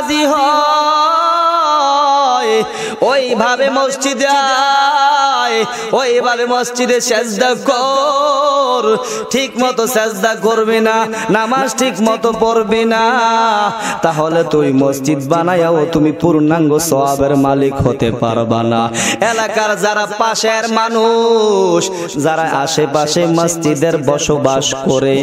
রাজি হয় ওইভাবে মসজিদে আয় ওইভাবে মসজিদে শেষ কর বছর ঠিক মতো সাজদা করবি না নামাজ ঠিক মতো পড়বি না তাহলে তুই মসজিদ বানায়াও তুমি পূর্ণাঙ্গ সবাবের মালিক হতে পারবা না এলাকার যারা পাশের মানুষ যারা আশেপাশে মসজিদের বসবাস করে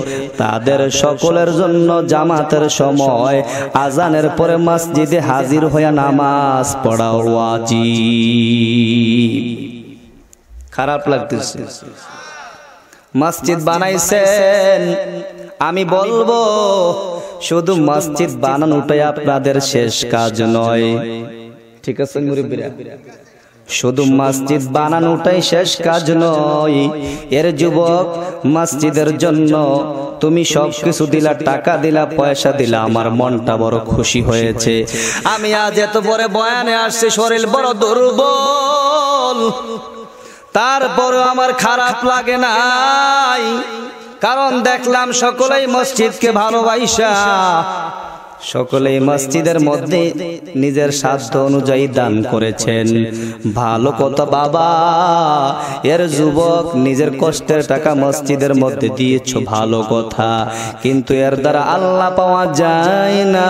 তাদের সকলের জন্য জামাতের সময় আজানের পরে মসজিদে হাজির হয়ে নামাজ পড়া ওয়াজি খারাপ লাগতেছে মসজিদ বানাইছেন আমি বলবো শুধু মসজিদ বানানোটাই আপনাদের শেষ কাজ নয় ঠিক আছে শুধু মসজিদ বানানোটাই শেষ কাজ নয় এর যুবক মসজিদের জন্য তুমি সব কিছু দিলা টাকা দিলা পয়সা দিলা আমার মনটা বড় খুশি হয়েছে আমি আজ এত পরে বয়ানে আসছি শরীর বড় দুর্বল তারপরও আমার খারাপ লাগে নাই কারণ দেখলাম সকলেই মসজিদকে ভালোবাসা সকলে মসজিদের মধ্যে নিজের সাধ্য অনুযায়ী দান করেছেন ভালো কথা বাবা এর যুবক নিজের কষ্টের টাকা মসজিদের মধ্যে দিয়েছ ভালো কথা কিন্তু এর দ্বারা আল্লাহ পাওয়া যায় না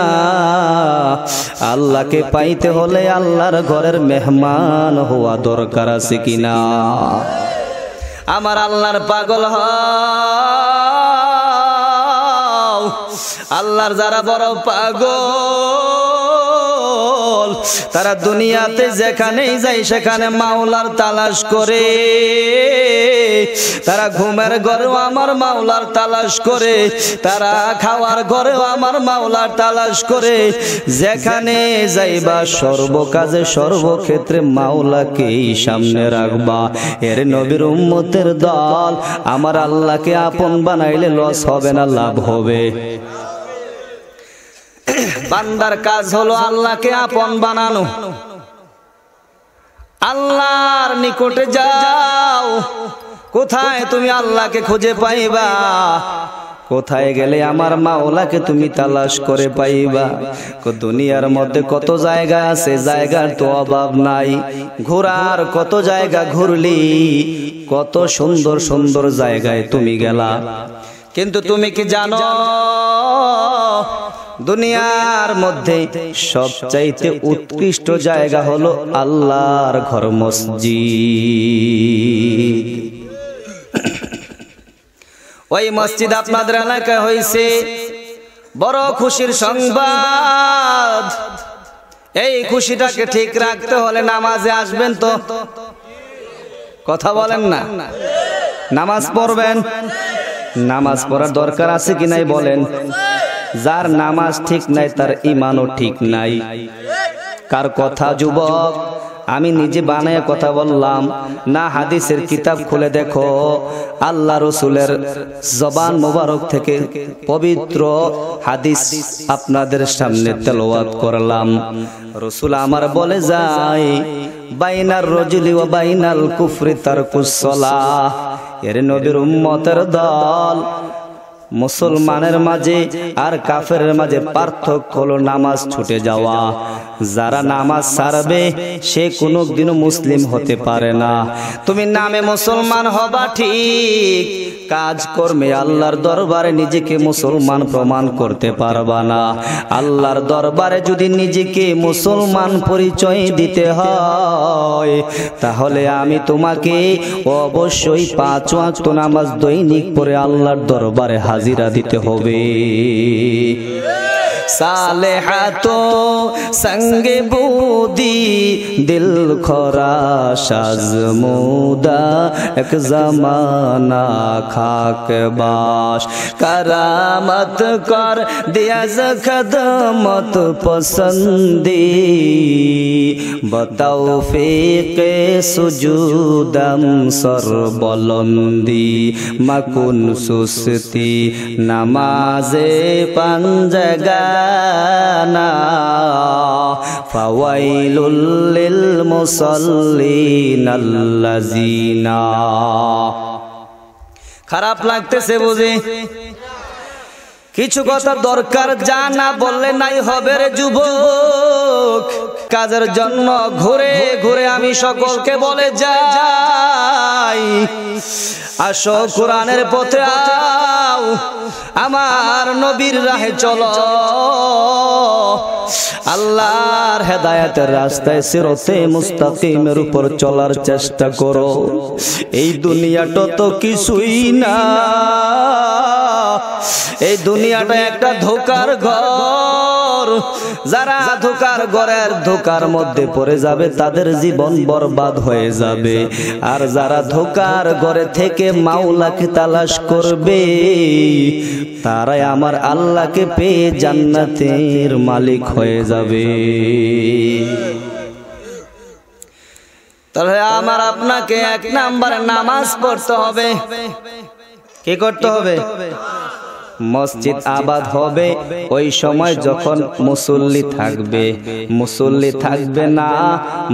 আল্লাহকে পাইতে হলে আল্লাহর ঘরের মেহমান হওয়া দরকার আছে কিনা আমার আল্লাহর পাগল হয় আল্লাহর যারা বড় পাগল তারা দুনিয়াতে যেখানেই যায় সেখানে মাওলার তালাশ করে তারা ঘুমের ঘরেও আমার মাওলার তালাশ করে তারা খাওয়ার ঘরেও আমার মাওলার তালাশ করে যেখানে যাইবা সর্বকাজে সর্বক্ষেত্রে মাওলাকেই সামনে রাখবা এর নবীর উম্মতের দল আমার আল্লাহকে আপন বানাইলে লস হবে না লাভ হবে বান্দার কাজ হলো আল্লাহকে আপন বানানো আল্লাহর নিকটে যাও কোথায় তুমি আল্লাহকে খুঁজে পাইবা কোথায় গেলে আমার মাওলাকে তুমি তালাশ করে পাইবা দুনিয়ার মধ্যে কত জায়গা আছে জায়গার তো অভাব নাই ঘোরার কত জায়গা ঘুরলি কত সুন্দর সুন্দর জায়গায় তুমি গেলা কিন্তু তুমি কি জানো দুনিয়ার মধ্যে সবচাইতে উৎকৃষ্ট জায়গা হলো আল্লাহর ঘর মসজিদ ওই মসজিদ আপনাদের এলাকায় হয়েছে বড় খুশির সংবাদ এই খুশিটাকে ঠিক রাখতে হলে নামাজে আসবেন তো কথা বলেন না নামাজ পড়বেন নামাজ পড়ার দরকার আছে কি নাই বলেন যার নামাজ ঠিক নাই তার ইমানও ঠিক নাই কার কথা যুবক আমি নিজে বানায় কথা বললাম না হাদিসের কিতাব খুলে দেখো আল্লাহ রসুলের জবান মোবারক থেকে পবিত্র হাদিস আপনাদের সামনে তেলোয়াত করলাম রসুল আমার বলে যায় বাইনার রজুলি ও বাইনাল কুফরি তার কুসলা এর নদীর উম্মতের দল মুসলমানের মাঝে আর কাফের মাঝে পার্থক্য হলো নামাজ ছুটে যাওয়া যারা নামাজ সারবে সে কোনো দিনও মুসলিম হতে পারে না তুমি নামে মুসলমান হবা ঠিক কাজ কর্মে আল্লাহর দরবারে নিজেকে মুসলমান প্রমাণ করতে পারবা না আল্লাহর দরবারে যদি নিজেকে মুসলমান পরিচয় দিতে হয় তাহলে আমি তোমাকে অবশ্যই পাঁচ ওয়াক্ত নামাজ দৈনিক পরে আল্লাহর দরবারে হাজিরা দিতে হবে হাত সঙ্গে বুদি দিল খরা সাজমুদা এক জমানা খাক বাস কারামত কর দিয়াজ খদমত পসন্দি বতাও ফেকে সুজুদম সরবলন্দি মাকুন সুস্তি নামাজে পঞ্জগা لنا فويل للمصلين الذين খারাপ লাগতেছে বুঝি কিছু কথা দরকার জানা বললে নাই হবে রে যুবক কাজের জন্য ঘুরে ঘুরে আমি সকলকে বলে যাই আসো কোরআনের পথে আমার নবীর রাহে চল আল্লাহর হেদায়াতের রাস্তায় সিরতে মুস্তাকিমের উপর চলার চেষ্টা করো এই দুনিয়াটা তো কিছুই না এই দুনিয়াটা একটা ধোকার ঘর যারা ধোকার গড়ের ধোকার মধ্যে পড়ে যাবে তাদের জীবন বরবাদ হয়ে যাবে আর যারা ধোকার গড়ে থেকে মাওলাকে তালাশ করবে তারাই আমার আল্লাহকে পেয়ে জান্নাতের মালিক হয়ে যাবে তাহলে আমার আপনাকে এক নাম্বার নামাজ পড়তে হবে কি করতে হবে মসজিদ আবাদ হবে ওই সময় যখন মুসল্লি থাকবে মুসল্লি থাকবে না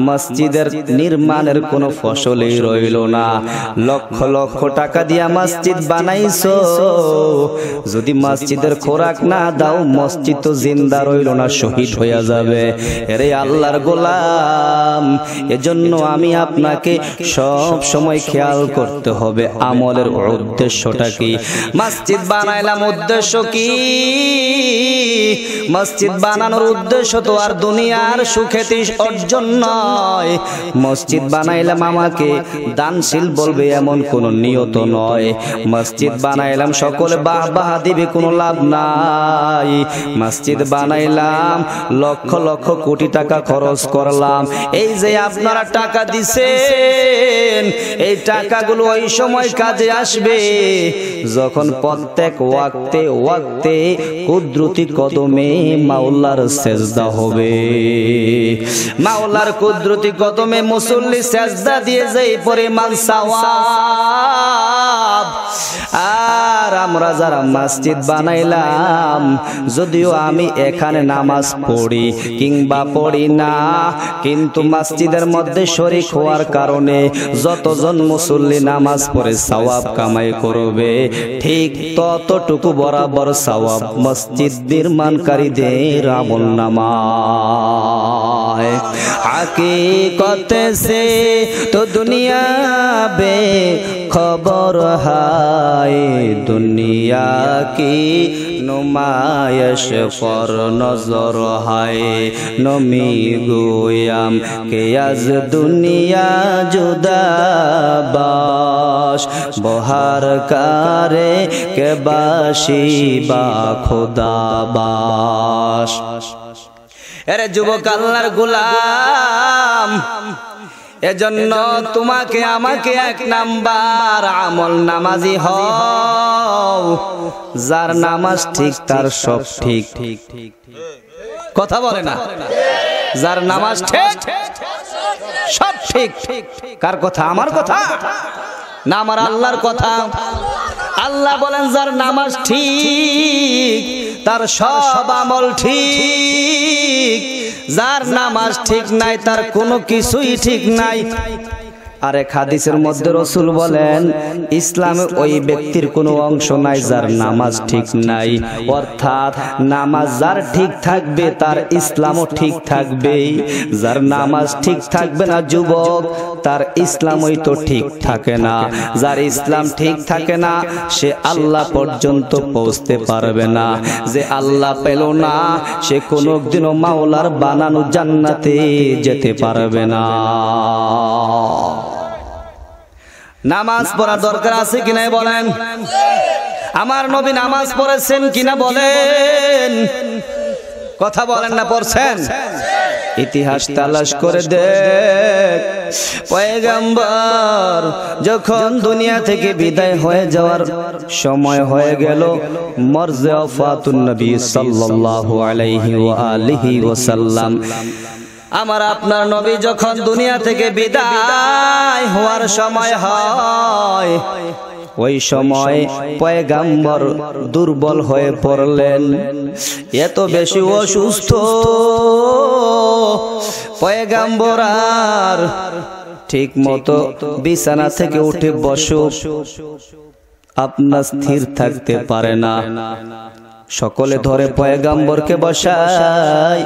মসজিদের নির্মাণের কোনো ফসলই রইল না লক্ষ লক্ষ টাকা দিয়া মসজিদ বানাইছো যদি মসজিদের খোরাক না দাও মসজিদ তো জিন্দা রইল না শহীদ হইয়া যাবে রে আল্লাহর গোলাম এজন্য আমি আপনাকে সব সময় খেয়াল করতে হবে আমলের উদ্দেশ্যটা কি মসজিদ বানাইলাম উদ্দেশ্য কি মসজিদ বানানোর উদ্দেশ্য তো আর দুনিয়ার সুখ্যাতি অর্জন নয় মসজিদ বানাইলাম আমাকে দানশীল বলবে এমন কোন নিয়ত নয় মসজিদ বানাইলাম সকলে বাহ বাহ দিবে কোনো লাভ নাই মসজিদ বানাইলাম লক্ষ লক্ষ কোটি টাকা খরচ করলাম এই যে আপনারা টাকা দিছেন এই টাকাগুলো ওই সময় কাজে আসবে যখন প্রত্যেক ওয়াক্ত ওয়াক্তে ওয়াক্তে কুদরতি কদমে মাওলার সেজদা হবে মাওলার কুদরতি কদমে মুসল্লি সেজদা দিয়ে যেই পরিমাণ সাওয়াব আর আমরা যারা মসজিদ বানাইলাম যদিও আমি এখানে নামাজ পড়ি কিংবা পড়ি না কিন্তু মসজিদের মধ্যে শরিক হওয়ার কারণে যতজন মুসল্লি নামাজ পড়ে সওয়াব কামাই করবে ঠিক ততটুকু বরাবর সওয়াব মসজিদ নির্মাণকারীদের আমল নামায় কত সে তো দুনিয়া বে খবর হায় দুনিয়া কি নুমায়শ পর নজর হায় নমি গোয়াম কে আজ দুনিয়া জুদাবাস বহার কারে কে বাসি বা খোদাবাস এরে যুবক আল্লাহর গোলাম এজন্য তোমাকে আমাকে এক নাম্বার আমল নামাজি হও যার নামাজ ঠিক তার সব ঠিক ঠিক ঠিক কথা বলে না যার নামাজ ঠিক সব ঠিক কার কথা আমার কথা না আমার আল্লাহর কথা আল্লাহ বলেন যার নামাজ ঠিক তার সব আমল ঠিক যার নামাজ ঠিক নাই তার কোনো কিছুই ঠিক নাই আর এক হাদিসের মধ্যে রসুল বলেন ইসলামে ওই ব্যক্তির কোনো অংশ নাই যার নামাজ ঠিক নাই অর্থাৎ নামাজ যার ঠিক থাকবে তার ইসলামও ঠিক থাকবে যার নামাজ ঠিক থাকবে না যুবক তার ইসলামই তো ঠিক থাকে না যার ইসলাম ঠিক থাকে না সে আল্লাহ পর্যন্ত পৌঁছতে পারবে না যে আল্লাহ পেল না সে দিনও মাওলার বানানো জান্নাতে যেতে পারবে না নামাজ পড়া দরকার আছে কিনা বলেন আমার নবী নামাজ পড়েছেন কিনা বলেন কথা বলেন না পড়ছেন ইতিহাস তালাশ করে দেখ পয়গাম্বার যখন দুনিয়া থেকে বিদায় হয়ে যাওয়ার সময় হয়ে গেল মরজে ফাতুন নবী সাল্লাল্লাহু আলাইহি ওয়া আলিহি ওয়াসাল্লাম আমার আপনার নবী যখন দুনিয়া থেকে বিদায় হওয়ার সময় হয় ওই সময় পয়গাম্বর দুর্বল হয়ে পড়লেন এত বেশি অসুস্থ পয়গাম্বর আর ঠিক মতো বিছানা থেকে উঠে বসো আপনার স্থির থাকতে পারে না সকলে ধরে পয়গাম্বরকে বসায়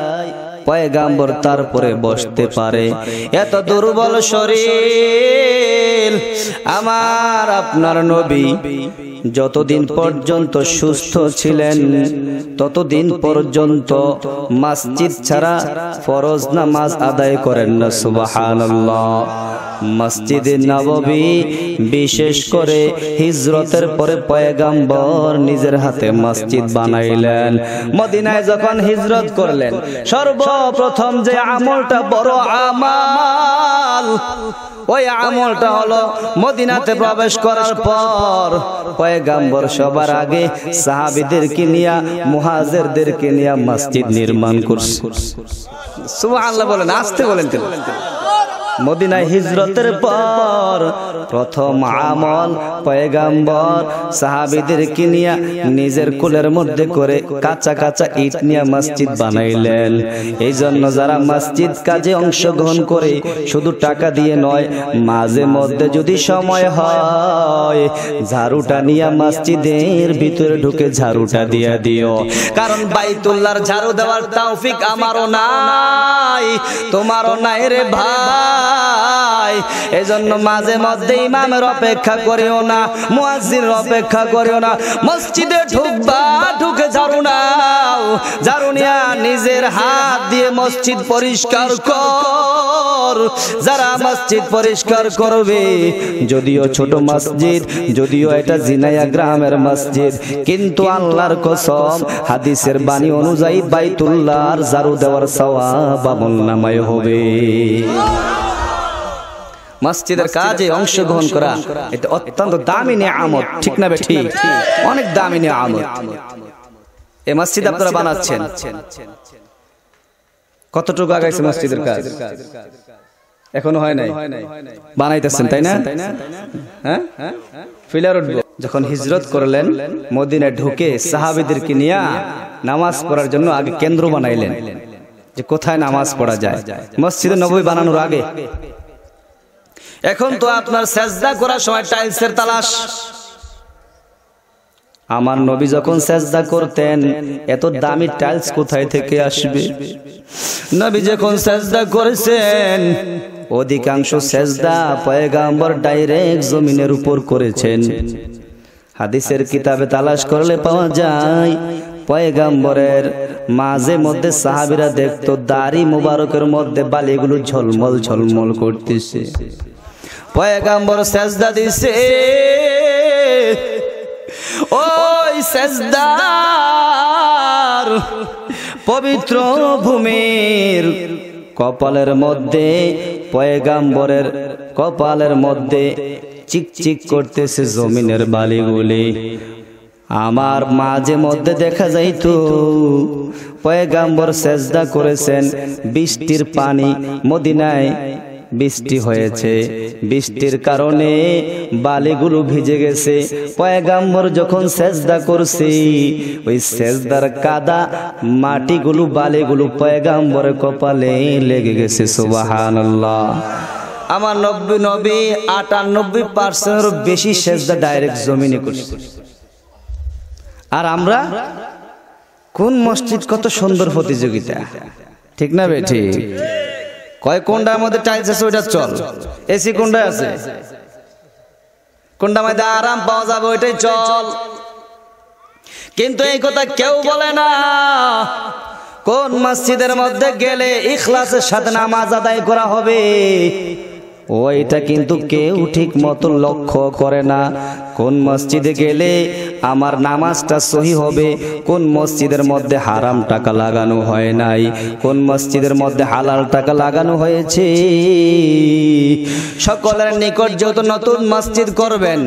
পয়গাম্বর তারপরে বসতে পারে এত দুর্বল শরীর আমার আপনার নবী যতদিন পর্যন্ত সুস্থ ছিলেন ততদিন পর্যন্ত মসজিদ ছাড়া ফরজ নামাজ আদায় করেন না সুবহানাল্লাহ মসজিদ নবী বিশেষ করে হিজরতের পরে পয়গাম্বর নিজের হাতে মসজিদ বানাইলেন মদিনায় যখন হিজরত করলেন সর্বপ্রথম যে আমলটা বড় আমাল ওই আমলটা হলো মদিনাতে প্রবেশ করার পর পয়গাম্বর সবার আগে সাহাবিদের নিয়া মুহাজিরদেরকে কিনিয়া মসজিদ নির্মাণ করছে সুবহানাল্লাহ বলেন আসতে বলেন তিনি মদিনায় হিজরতের পর প্রথম আমল পয়গাম্বর সাহাবিদের কিনিয়া নিজের কুলের মধ্যে করে কাঁচা কাঁচা ইট নিয়ে মসজিদ বানাইলেন এই জন্য যারা মসজিদ কাজে অংশগ্রহণ করে শুধু টাকা দিয়ে নয় মাঝে মধ্যে যদি সময় হয় ঝাড়ুটা নিয়ে মসজিদের ভিতরে ঢুকে ঝাড়ুটা দিয়া দিও কারণ বাইতুল্লার ঝাড়ু দেওয়ার তাওফিক আমারও নাই তোমারও নাই রে ভাই যায় এজন্য মাঝে মধ্যে ইমামের অপেক্ষা করিও না মুয়াজ্জিনের অপেক্ষা করিও না মসজিদে ঢুকবা ঢুকে ঝাড়ু নাও ঝাড়ুনিয়া নিজের হাত দিয়ে মসজিদ পরিষ্কার কর যারা মসজিদ পরিষ্কার করবে যদিও ছোট মসজিদ যদিও এটা জিনাইয়া গ্রামের মসজিদ কিন্তু আল্লাহর কসম হাদিসের বাণী অনুযায়ী বাইতুল্লাহর ঝাড়ু দেওয়ার সওয়াব আমল নামায় হবে মসজিদের কাজে অংশগ্রহণ করা এটা অত্যন্ত দামি নিয়ামত ঠিক না ঠিক অনেক দামি নিয়ামত এই মসজিদ আপনারা বানাচ্ছেন কতটুকু আগাইছে মসজিদের কাজ এখনো হয় নাই বানাইতেছেন তাই না হ্যাঁ? হ্যাঁ ফিলার যখন হিজরত করলেন মদিনায় ঢুকে সাহাবিদেরকে নিয়ে নামাজ পড়ার জন্য আগে কেন্দ্র বানাইলেন যে কোথায় নামাজ পড়া যায় মসজিদে নবী বানানোর আগে এখন তো আপনার সেজদা করার সময় টাইলসের তালাশ আমার নবী যখন সেজদা করতেন এত দামি টাইলস কোথায় থেকে আসবে নবী যখন সেজদা করেছেন অধিকাংশ সেজদা পয়গাম্বর ডাইরেক্ট জমিনের উপর করেছেন হাদিসের কিতাবে তালাশ করলে পাওয়া যায় পয়গাম্বরের মাঝে মধ্যে সাহাবিরা দেখতো দাড়ি মোবারকের মধ্যে বালিগুলো ঝলমল ঝলমল করতেছে পয়গাম্বর সেজদা দিছে ওই সেজদার পবিত্র ভূমির কপালের মধ্যে পয়গাম্বরের কপালের মধ্যে চিকচিক করতেছে জমিনের বালিগুলি আমার মাঝে মধ্যে দেখা যাইত পয়গাম্বর সেজদা করেছেন বৃষ্টির পানি মদিনায় বৃষ্টি হয়েছে বৃষ্টির কারণে বালিগুলো ভিজে গেছে পয়গাম্বর যখন সেজদা করছি ওই সেজদার কাদা মাটিগুলো বালিগুলো পয়গাম্বর কপালে লেগে গেছে সুবহানাল্লাহ আমার নব্বই নবী আটানব্বই পার্সেন্টের বেশি সেজদা ডাইরেক্ট জমিনে করছি আর আমরা কোন মসজিদ কত সুন্দর প্রতিযোগিতা ঠিক না বেঠি কয় কোনটার মধ্যে টাইলস আছে ওইটা চল এসি কোনটা আছে কোনটার মধ্যে আরাম পাওয়া যাবে ওইটাই চল কিন্তু এই কথা কেউ বলে না কোন মসজিদের মধ্যে গেলে ইখলাসের সাথে নামাজ আদায় করা হবে ওইটা কিন্তু কেউ ঠিক মতন লক্ষ্য করে না কোন মসজিদে গেলে আমার নামাজটা সহি হবে কোন মসজিদের মধ্যে হারাম টাকা লাগানো হয় নাই কোন মসজিদের মধ্যে হালাল টাকা লাগানো হয়েছে সকলের নিকট যত নতুন মসজিদ করবেন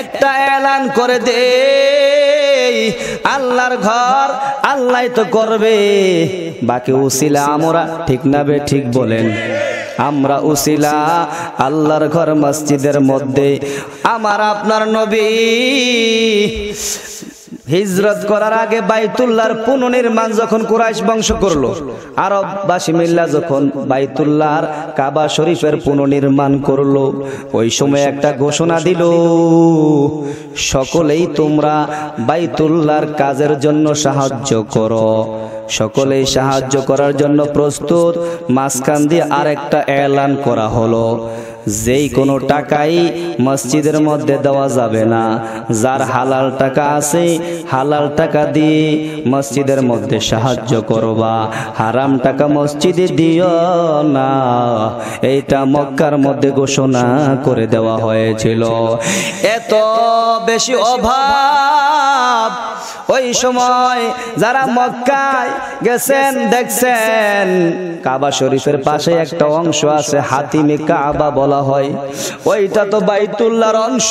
একটা এলান করে দে আল্লাহর ঘর আল্লাহ তো করবে বাকি উসিলা আমরা ঠিক না বে ঠিক বলেন আমরা উসিলা আল্লাহর ঘর মসজিদের মধ্যে আমার আপনার নবী হিজরত করার আগে বাইতুল্লাহর পুনর্নির্মাণ যখন কুরাইশ বংশ করলো আরববাসী মিল্লা যখন বাইতুল্লাহর কাবা শরীফের পুনর্নির্মাণ করলো ওই সময় একটা ঘোষণা দিল সকলেই তোমরা বাইতুল্লাহর কাজের জন্য সাহায্য করো সকলেই সাহায্য করার জন্য প্রস্তুত মাঝখান দিয়ে আরেকটা এলান করা হলো যেই কোনো টাকাই মসজিদের মধ্যে দেওয়া যাবে না যার হালাল টাকা আছে হালাল টাকা দিয়ে মসজিদের মধ্যে সাহায্য করবা হারাম টাকা মসজিদে দিও না এইটা মক্কার মধ্যে ঘোষণা করে দেওয়া হয়েছিল এত বেশি অভাব ওই সময় যারা মক্কায় গেছেন দেখছেন কাবা শরীফের পাশে একটা অংশ আছে হাতিমে কাবা বলা বলা হয় ওইটা তো বাইতুল্লার অংশ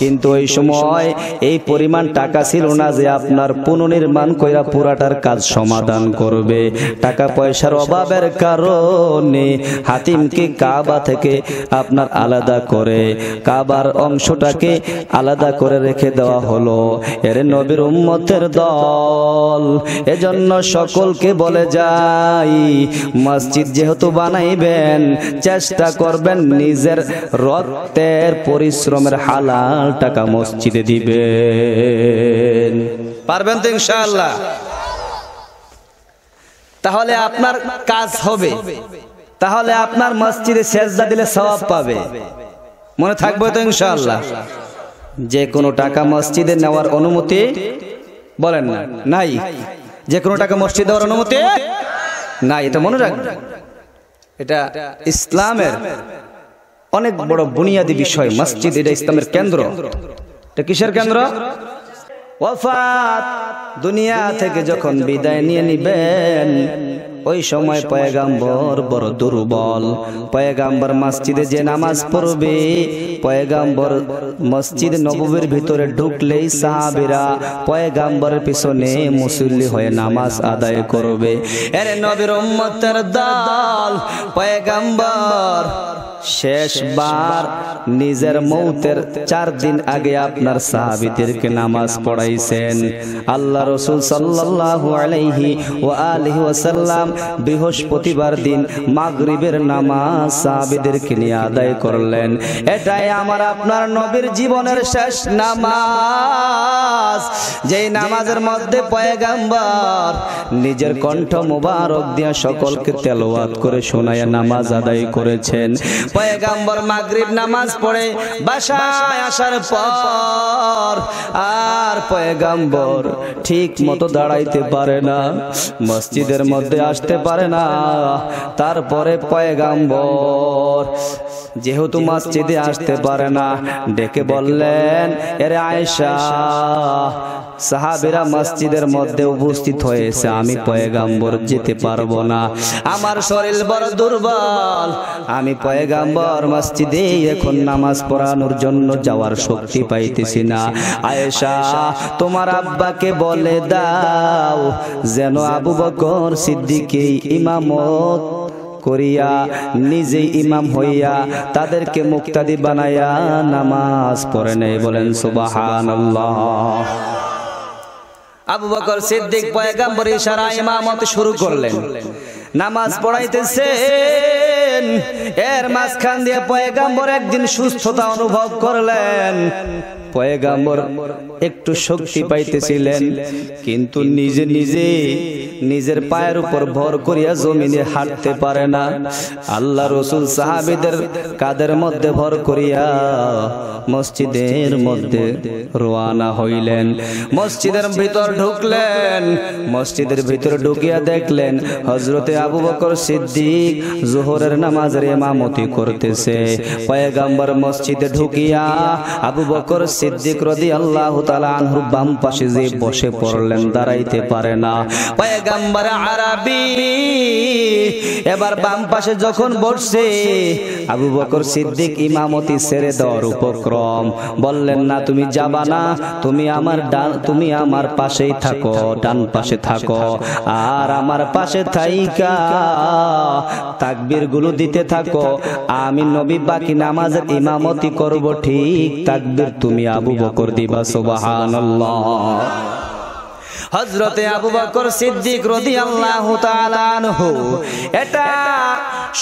কিন্তু ওই সময় এই পরিমাণ টাকা ছিল না যে আপনার পুনর্নির্মাণ কইরা পুরাটার কাজ সমাধান করবে টাকা পয়সার অভাবের কারণে হাতিমকে কাবা থেকে আপনার আলাদা করে কাবার অংশটাকে আলাদা করে রেখে দেওয়া হলো এর নবীর উম্মতের দল এজন্য সকলকে বলে যাই মসজিদ যেহেতু বানাইবেন চেষ্টা কর করবেন নিজের রক্তের পরিশ্রমের হালাল টাকা মসজিদে দিবেন পারবেন তো ইনশাআল্লাহ তাহলে আপনার কাজ হবে তাহলে আপনার মসজিদে সেজদা দিলে সওয়াব পাবে মনে থাকবে তো ইনশাআল্লাহ যে কোনো টাকা মসজিদে নেওয়ার অনুমতি বলেন না নাই যে কোনো টাকা মসজিদে দেওয়ার অনুমতি নাই এটা মনে রাখবেন এটা ইসলামের অনেক বড় বুনিয়াদী বিষয় মসজিদ এটা ইসলামের কেন্দ্র এটা কিসের কেন্দ্র ওয়াফাত দুনিয়া থেকে যখন বিদায় নিয়ে নিবেন ওই সময় পয়গাম্বর বড় দুর্বল পয়গাম্বর মসজিদে যে নামাজ পড়বে পয়গাম্বর মসজিদ নবীর ভিতরে ঢুকলেই সাহাবীরা পয়গাম্বরের পিছনে মুসল্লি হয়ে নামাজ আদায় করবে আরে নবীর উম্মতের দল পয়গাম্বর শেষবার নিজের মৌতের চার দিন আগে আপনার সাহাবিদেরকে নামাজ পড়াইছেন আল্লাহ রসুল সাল্লাল্লাহু আলহি ও আলহি ওসাল্লাম বৃহস্পতিবার দিন মাগরিবের নামাজ সাহাবিদেরকে নিয়ে আদায় করলেন এটাই আমার আপনার নবীর জীবনের শেষ নামাজ যেই নামাজের মধ্যে পয়গাম্বার নিজের কণ্ঠ মোবারক দিয়া সকলকে তেলোয়াত করে শোনায় নামাজ আদায় করেছেন পয়গাম্বর মাগরীব নামাজ পড়ে বাসায় আসার পর আর পয়গাম্বর ঠিক মতো দাঁড়াইতে পারে না মসজিদের মধ্যে আসতে পারে না তারপরে পয়গাম্বর যেহেতু মসজিদে আসতে পারে না ডেকে বললেন এরে আয়েশা সাহাবেরা মসজিদের মধ্যে উপস্থিত হয়েছে আমি পয়গাম্বর যেতে পারবো না আমার শরীর বড় দুর্বল আমি পয়গাম্বর মসজিদে এখন নামাজ পড়ানোর জন্য যাওয়ার শক্তি পাইতেছি না আয়েশা তোমার আব্বাকে বলে দাও যেন আবু বকর সিদ্দিকে ইমামত করিয়া নিজে ইমাম হইয়া তাদেরকে মুক্তাদি বানাইয়া নামাজ পড়ে নেই বলেন সুবাহ আল্লাহ আবু বকর সিদ্দিক পয়গাম্বর ইশারা ইমামত শুরু করলেন নামাজ পড়াইতেছেন এর মাঝখান দিয়ে পয়গাম্বর একদিন সুস্থতা অনুভব করলেন পয়গাম্বর একটু শক্তি পাইতেছিলেন কিন্তু নিজে নিজে নিজের পায়ের উপর ভর করিয়া জমিনে হাঁটতে পারে না আল্লাহ রসুল সাহাবিদের কাদের মধ্যে ভর করিয়া মসজিদের মধ্যে রোয়ানা হইলেন মসজিদের ভিতর ঢুকলেন মসজিদের ভিতর ঢুকিয়া দেখলেন হজরতে আবু বকর সিদ্দিক জোহরের নামাজের ইমামতি করতেছে পয়গাম্বর মসজিদে ঢুকিয়া আবু বকর সিদ্দিক রদি আল্লাহ আনহু বাম পাশে যে বসে পড়লেন দাঁড়াইতে পারে না পয়গাম্বার আরাবি এবার বাম পাশে যখন বসছে আবু বকর সিদ্দিক ইমামতি ছেড়ে দেওয়ার উপক্রম বললেন না তুমি যাবা না তুমি আমার ডান তুমি আমার পাশেই থাকো ডান পাশে থাকো আর আমার পাশে থাইকা তাকবীর গুলো দিতে থাকো আমি নবী বাকি নামাজের ইমামতি করব ঠিক তাকবীর তুমি আবু বকর দিবা সুবহানাল্লাহ হজরতে আবু বকর সিদ্দিক রদি আল্লাহ এটা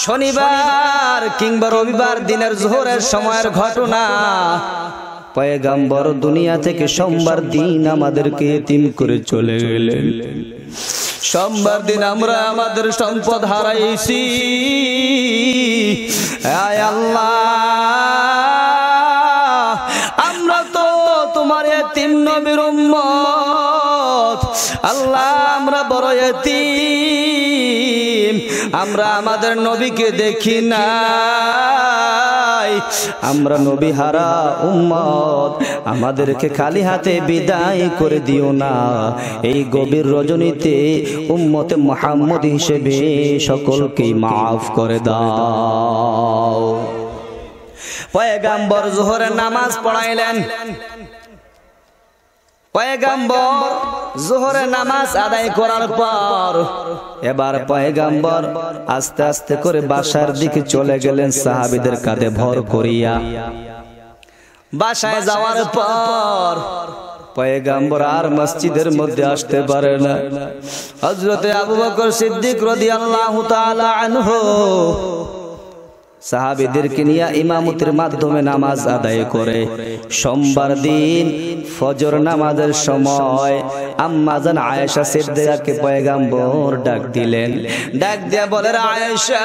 শনিবার কিংবা রবিবার দিনের জোহরের সময়ের ঘটনা পয়গাম্বর দুনিয়া থেকে সোমবার দিন আমাদেরকে তিন করে চলে গেলেন সোমবার দিন আমরা আমাদের সম্পদ হারাইছি আয় আল্লাহ তোমার নবীর আল্লাহ আমরা বড় আমরা আমাদের নবীকে দেখি না আমরা নবী হারা উম্মত আমাদেরকে খালি হাতে বিদায় করে দিও না এই গভীর রজনীতে উম্মতে মোহাম্মদ হিসেবে সকলকে মাফ করে দাও পয়গাম্বর জোহরের নামাজ পড়াইলেন পয়গাম্বর জোহরে নামাজ আদায় করার পর এবার পয়গাম্বর আস্তে আস্তে করে বাসার দিকে চলে গেলেন সাহাবিদের কাঁধে ভর করিয়া বাসায় যাওয়ার পর পয়গাম্বর আর মসজিদের মধ্যে আসতে পারে না হজরতে আবু বকর সিদ্দিক রদি আল্লাহ আনহু সাহাবিদেরকে নিয়ে ইমামতির মাধ্যমে নামাজ আদায় করে সোমবার দিন ফজর নামাজের সময় আম্মাজান আয়েশা সিদ্দিকাকে পয়গাম্বর ডাক দিলেন ডাক দিয়া বলেন আয়েশা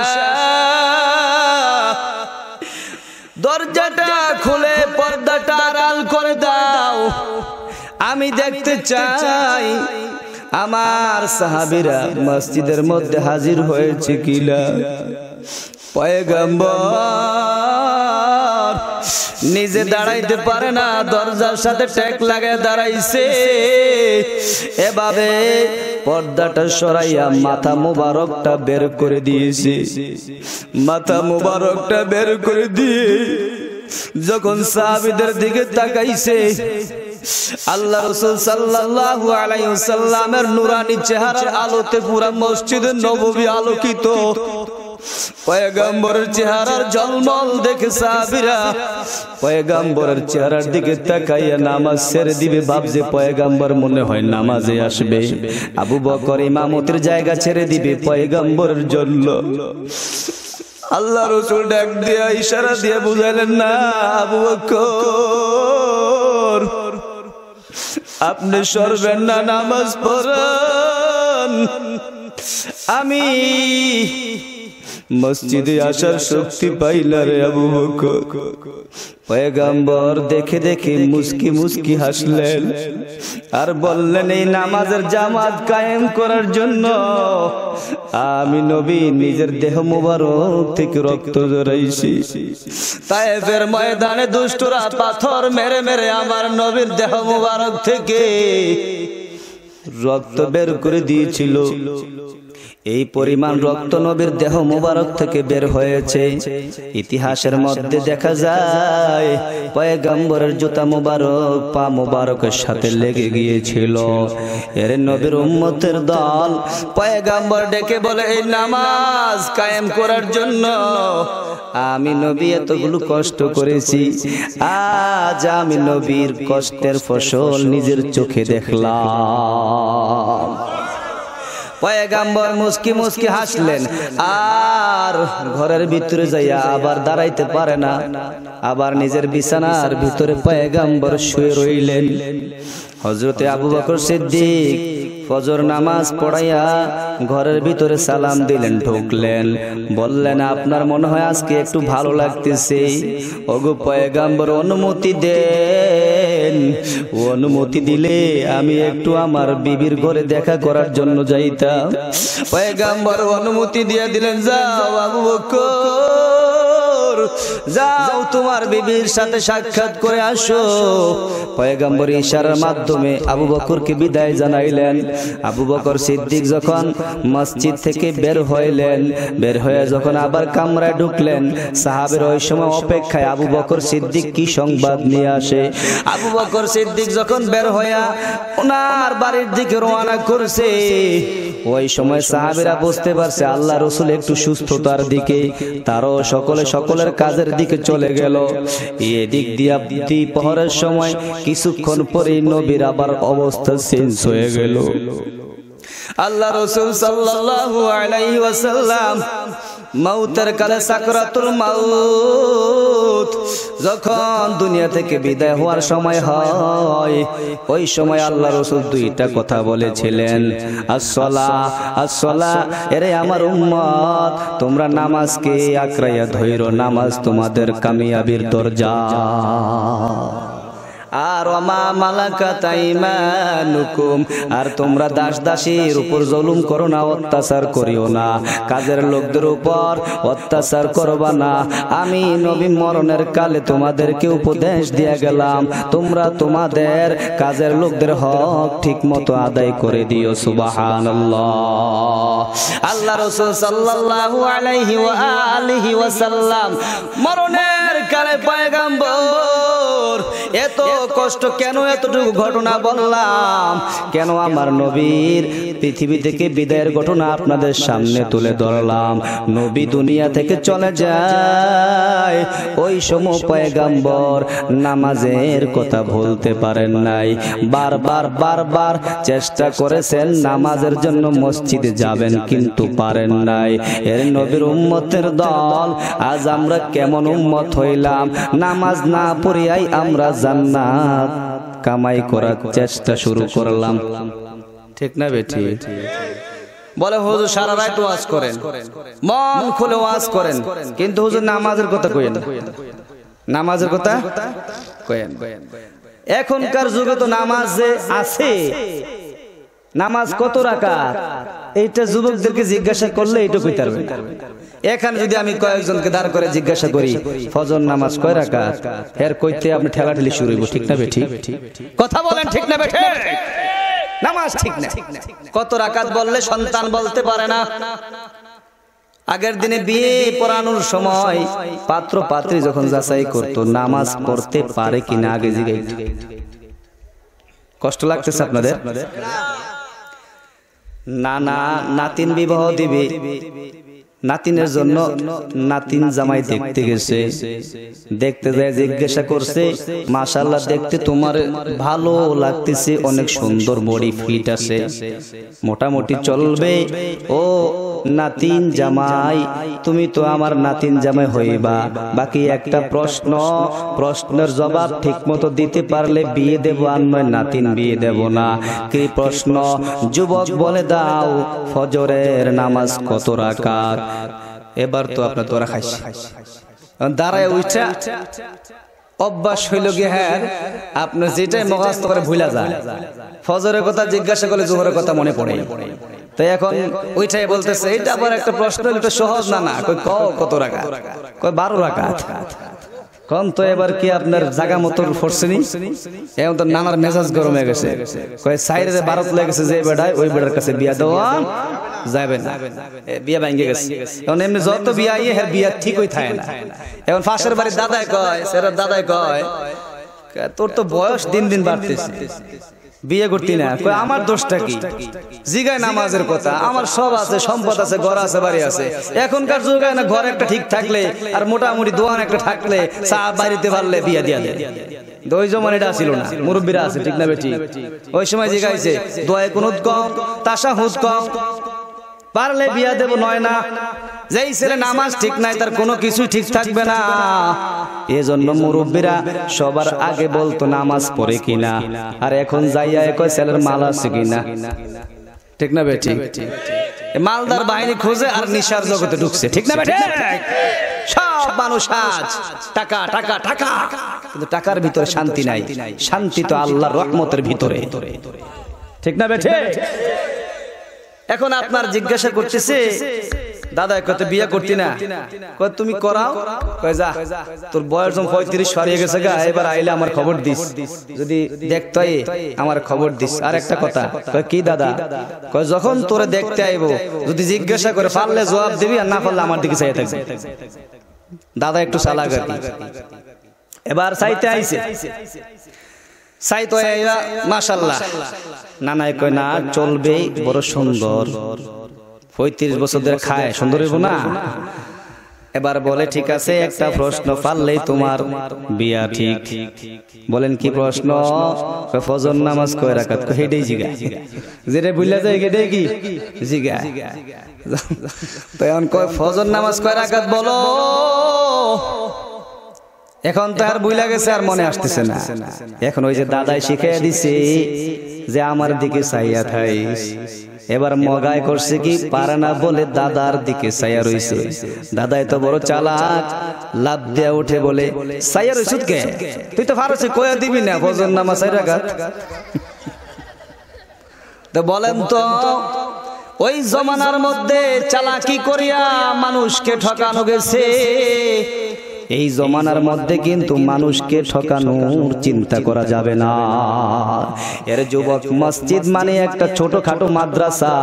দরজাটা খুলে পর্দাটা আড়াল করে দাও আমি দেখতে চাই আমার সাহাবিরা মসজিদের মধ্যে হাজির হয়েছে কিনা পয়গম্বর নিজে দাঁড়াইতে পারে না দরজার সাথে ট্যাক লাগে দাঁড়াইছে এভাবে পর্দাটা সরাইয়া মাথা মুবারকটা বের করে দিয়েছে মাথা মুবারকটা বের করে দিয়ে যখন সাহাবিদের দিকে তাকাইছে আল্লাহ রসুল সাল্লাল্লাহু আলাইহি ওয়াসাল্লামের নুরানি চেহারার আলোতে পুরো মসজিদ নববী আলোকিত পয়গম্বরের চেহারার জলমল দেখে সাহাবীরা পয়গম্বরের চেহারার দিকে তাকাইয়া নামাজ ছেড়ে দিবে ভাবছে পয়গম্বর মনে হয় নামাজে আসবে আবু বকর ইমামতের জায়গা ছেড়ে দিবে পয়গম্বরের জন্য আল্লাহ রসুল ডাক দিয়া ইশারা দিয়ে বুঝাইলেন না আবু বকর আপনি সরবেন না নামাজ পড়ান আমি মসজিদে আসার শক্তি পাইল রে আবু বকর পয়গাম্বর দেখে দেখে মুসকি মুসকি হাসলেন আর বললেন এই নামাজের জামাত কায়েম করার জন্য আমি নবী নিজের দেহ মোবারক থেকে রক্ত জড়াইছি তায়েফের ময়দানে দুষ্টরা পাথর মেরে মেরে আমার নবীর দেহ মোবারক থেকে রক্ত বের করে দিয়েছিল এই পরিমাণ রক্ত নবীর দেহ মুবারক থেকে বের হয়েছে ইতিহাসের মধ্যে দেখা যায় পয়গম্বরের জুতা মুবারক পা মুবারকের সাথে লেগে গিয়েছিল এর নবীর উম্মতের দল পয়গম্বর ডেকে বলে এই নামাজ কায়েম করার জন্য আমি নবী এতগুলো কষ্ট করেছি আজ আমি নবীর কষ্টের ফসল নিজের চোখে দেখলাম পয়গাম্বর মুসকি মুসকি হাসলেন আর ঘরের ভিতরে যাইয়া আবার দাঁড়াইতে পারে না আবার নিজের বিছানার ভিতরে পয়গাম্বর শুয়ে রইলেন হজরতে আবু বকর সিদ্দিক ফজর নামাজ পড়াইয়া ঘরের ভিতরে সালাম দিলেন ঢুকলেন বললেন আপনার মনে হয় আজকে একটু ভালো লাগতেছে ওগো পয়গাম্বর অনুমতি দেয় অনুমতি দিলে আমি একটু আমার বিবির ঘরে দেখা করার জন্য যাইতাম পয়গাম্বর অনুমতি দিয়ে দিলেন যাও আবু বক্ষ যাও তোমার বিবির সাথে সাক্ষাৎ করে আসো পয়গম্বর ইশারার মাধ্যমে আবু বকরকে বিদায় জানাইলেন আবু বকর সিদ্দিক যখন মসজিদ থেকে বের হইলেন বের হয়ে যখন আবার কামরায় ঢুকলেন সাহাবের ওই সময় অপেক্ষায় আবু বকর সিদ্দিক কি সংবাদ নিয়ে আসে আবু বকর সিদ্দিক যখন বের হইয়া ওনার বাড়ির দিকে রওনা করছে ওই সময় সাহাবেরা বুঝতে পারছে আল্লাহ রসুল একটু সুস্থতার দিকে তারও সকলে সকলের কাজের দিকে চলে গেল এদিক দিয়া দ্বিপহরের সময় কিছুক্ষণ পরে নবীর আবার অবস্থা চেঞ্জ হয়ে গেল আল্লাহ রসুল সাল্লাল্লাহু আলাইহি ওয়াসাল্লাম মাউতের কালে সাকরাতুল মাউত যখন দুনিয়া থেকে বিদায় হওয়ার সময় হয় ওই সময় আল্লাহ রসুল দুইটা কথা বলেছিলেন আসলা আসলা এরে আমার উম্মত তোমরা নামাজকে আঁকড়াইয়া ধৈর নামাজ তোমাদের কামিয়াবির দরজা আর মা মালাকা তাইমানুকুম আর তোমরা দাস দাসীর উপর জুলুম করো না অত্যাচার করিও না কাজের লোকদের উপর অত্যাচার করবা না আমি নবী মরণের কালে তোমাদেরকে উপদেশ দিয়ে গেলাম তোমরা তোমাদের কাজের লোকদের হক ঠিক মতো আদায় করে দিও সুবাহান আল্লাহ রসুল সাল্লাল্লাহু আলাইহি আলহি আলিহি ওয়াসাল্লাম মরণের কালে পয়গাম্বর এত কষ্ট কেন এতটুকু ঘটনা বললাম কেন আমার নবীর পৃথিবী থেকে বিদায়ের ঘটনা আপনাদের সামনে তুলে ধরলাম নবী দুনিয়া থেকে চলে যায় ওই সময় পয়গাম্বর নামাজের কথা ভুলতে পারেন নাই বারবার বারবার চেষ্টা করেছেন নামাজের জন্য মসজিদে যাবেন কিন্তু পারেন নাই এর নবীর উম্মতের দল আজ আমরা কেমন উম্মত হইলাম নামাজ না পড়িয়াই আমরা জান্নাত কামাই করার চেষ্টা শুরু করলাম ঠিক না বেটি বলে হুজুর সারা রাত ওয়াজ করেন মন খুলে ওয়াজ করেন কিন্তু হুজুর নামাজের কথা কইেন নামাজের কথা কইেন এখনকার যুগে তো নামাজ যে আছে নামাজ কত রাকাত এইটা যুবকদেরকে জিজ্ঞাসা করলে এটা কইতে পারবে এখানে যদি আমি কয়েকজনকে দাঁড় করে জিজ্ঞাসা করি ফজর নামাজ কয় রাখা এর কইতে আপনি ঠেলা ঠেলি শুরু হইব ঠিক না বেঠি কথা বলেন ঠিক না বেঠি নামাজ ঠিক না কত রাকাত বললে সন্তান বলতে পারে না আগের দিনে বিয়ে পড়ানোর সময় পাত্র পাত্রী যখন যাচাই করত নামাজ পড়তে পারে কিনা আগে জিগাই কষ্ট লাগতেছে আপনাদের না না নাতিন বিবাহ দিবে নাতিনের জন্য নাতিন জামাই দেখতে গেছে দেখতে যায় জিজ্ঞাসা করছে মাশাল্লাহ দেখতে তোমার ভালো লাগতেছে অনেক সুন্দর বডি ফিট আছে মোটামুটি চলবে ও নাতিন জামাই তুমি তো আমার নাতিন জামাই হইবা বাকি একটা প্রশ্ন প্রশ্নের জবাব ঠিকমতো দিতে পারলে বিয়ে দেব আর নয় নাতিন বিয়ে দেব না কি প্রশ্ন যুবক বলে দাও ফজরের নামাজ কত রাকাত এবার তো আপনার তোরা খাইছি দাঁড়ায় উঠা অভ্যাস হইল গে হ্যাঁ, হ্যাঁ আপনি যেটাই মগাস্ত করে ভুলা যায় ফজরের কথা জিজ্ঞাসা করলে জোহরের কথা মনে পড়ে তাই এখন ওইটাই বলতেছে এটা আবার একটা প্রশ্ন এটা সহজ না না কই কত রাখা কই বারো রাখা কন তো এবার কি আপনার জাগা মতো ফোরসেনি এখন তো নানার মেজাজ গরম হয়ে গেছে কয় সাইরে যে ভারত লেগেছে যে বেড়ায় ওই বেড়ার কাছে বিয়া দেওয়া যাবে না বিয়া ভাঙ্গে গেছে এখন এমনি যত বিয়া ইয়ে হ্যাঁ বিয়া ঠিক হয়ে থাকে না এখন ফাঁসের বাড়ির দাদায় কয় সেরা দাদায় কয় তোর তো বয়স দিন দিন বাড়তেছে বিয়ে করতি না আমার দোষটা কি জিগায় নামাজের কথা আমার সব আছে সম্পদ আছে ঘর আছে বাড়ি আছে এখনকার যুগে না ঘর একটা ঠিক থাকলে আর মোটামুটি দোয়ান একটা থাকলে চা বাড়িতে পারলে বিয়ে দিয়া দেয় জমান এটা ছিল না মুরব্বীরা আছে ঠিক না বেটি ওই সময় জিগাইছে দোয়ায় কোনো কম তাসা হুজ কম পারলে বিয়া দেব নয় না যেই ছেলে নামাজ ঠিক নাই তার কোনো কিছু ঠিক থাকবে না এজন্য মুরব্বীরা সবার আগে বলতো নামাজ পড়ে কিনা আর এখন যাইয়া এক ছেলের মাল আছে কিনা ঠিক না বেটি মালদার বাহিনী খুঁজে আর নিশার জগতে ঢুকছে ঠিক না বেটি সব মানুষ আজ টাকা টাকা টাকা কিন্তু টাকার ভিতরে শান্তি নাই শান্তি তো আল্লাহর রহমতের ভিতরে ঠিক না বেটি এখন আপনার জিজ্ঞাসা করতেছে দাদা কত বিয়ে করতি না কত তুমি করাও কয় যা তোর বয়স যখন পঁয়ত্রিশ হয়ে গেছে গা এবার আইলে আমার খবর দিস যদি দেখতে আমার খবর দিস আর একটা কথা কয় কি দাদা কয় যখন তোরে দেখতে আইব যদি জিজ্ঞাসা করে পারলে জবাব দিবি আর না পারলে আমার দিকে চাইয়া থাকবি দাদা একটু চালাক এবার চাইতে আইছে চাই মাশাল্লাহ না চলবে বড় সুন্দর পঁয়ত্রিশ বছর ধরে খায় না এবার বলে ঠিক আছে একটা প্রশ্ন পারলেই তোমার বিয়া ঠিক বলেন কি প্রশ্ন ফজর নামাজ কয় রাখাত হেডেই জিগা যেটা বুঝলা যায় হেডে কি জিগা তো এখন কয় ফজর নামাজ কয় রাখাত বলো এখন তো আর বুঝলা গেছে আর মনে আসতেছে না এখন ওই যে দাদাই শিখিয়ে দিছে যে আমার দিকে চাইয়া থাই এবার মগায় করছে কি পারে না বলে দাদার দিকে সাইয়া রইছে দাদাই তো বড় চালাক লাভ দেয়া উঠে বলে সাইয়া রইছ কে তুই তো ফারসি কয়া দিবি না ভজন নামা গাত তো বলেন তো ওই জমানার মধ্যে চালাকি করিয়া মানুষকে ঠকানো গেছে এই জমানার মধ্যে কিন্তু মানুষকে ঠকানোর চিন্তা করা যাবে না এর যুবক মসজিদ মানে একটা ছোটখাটো মাদ্রাসা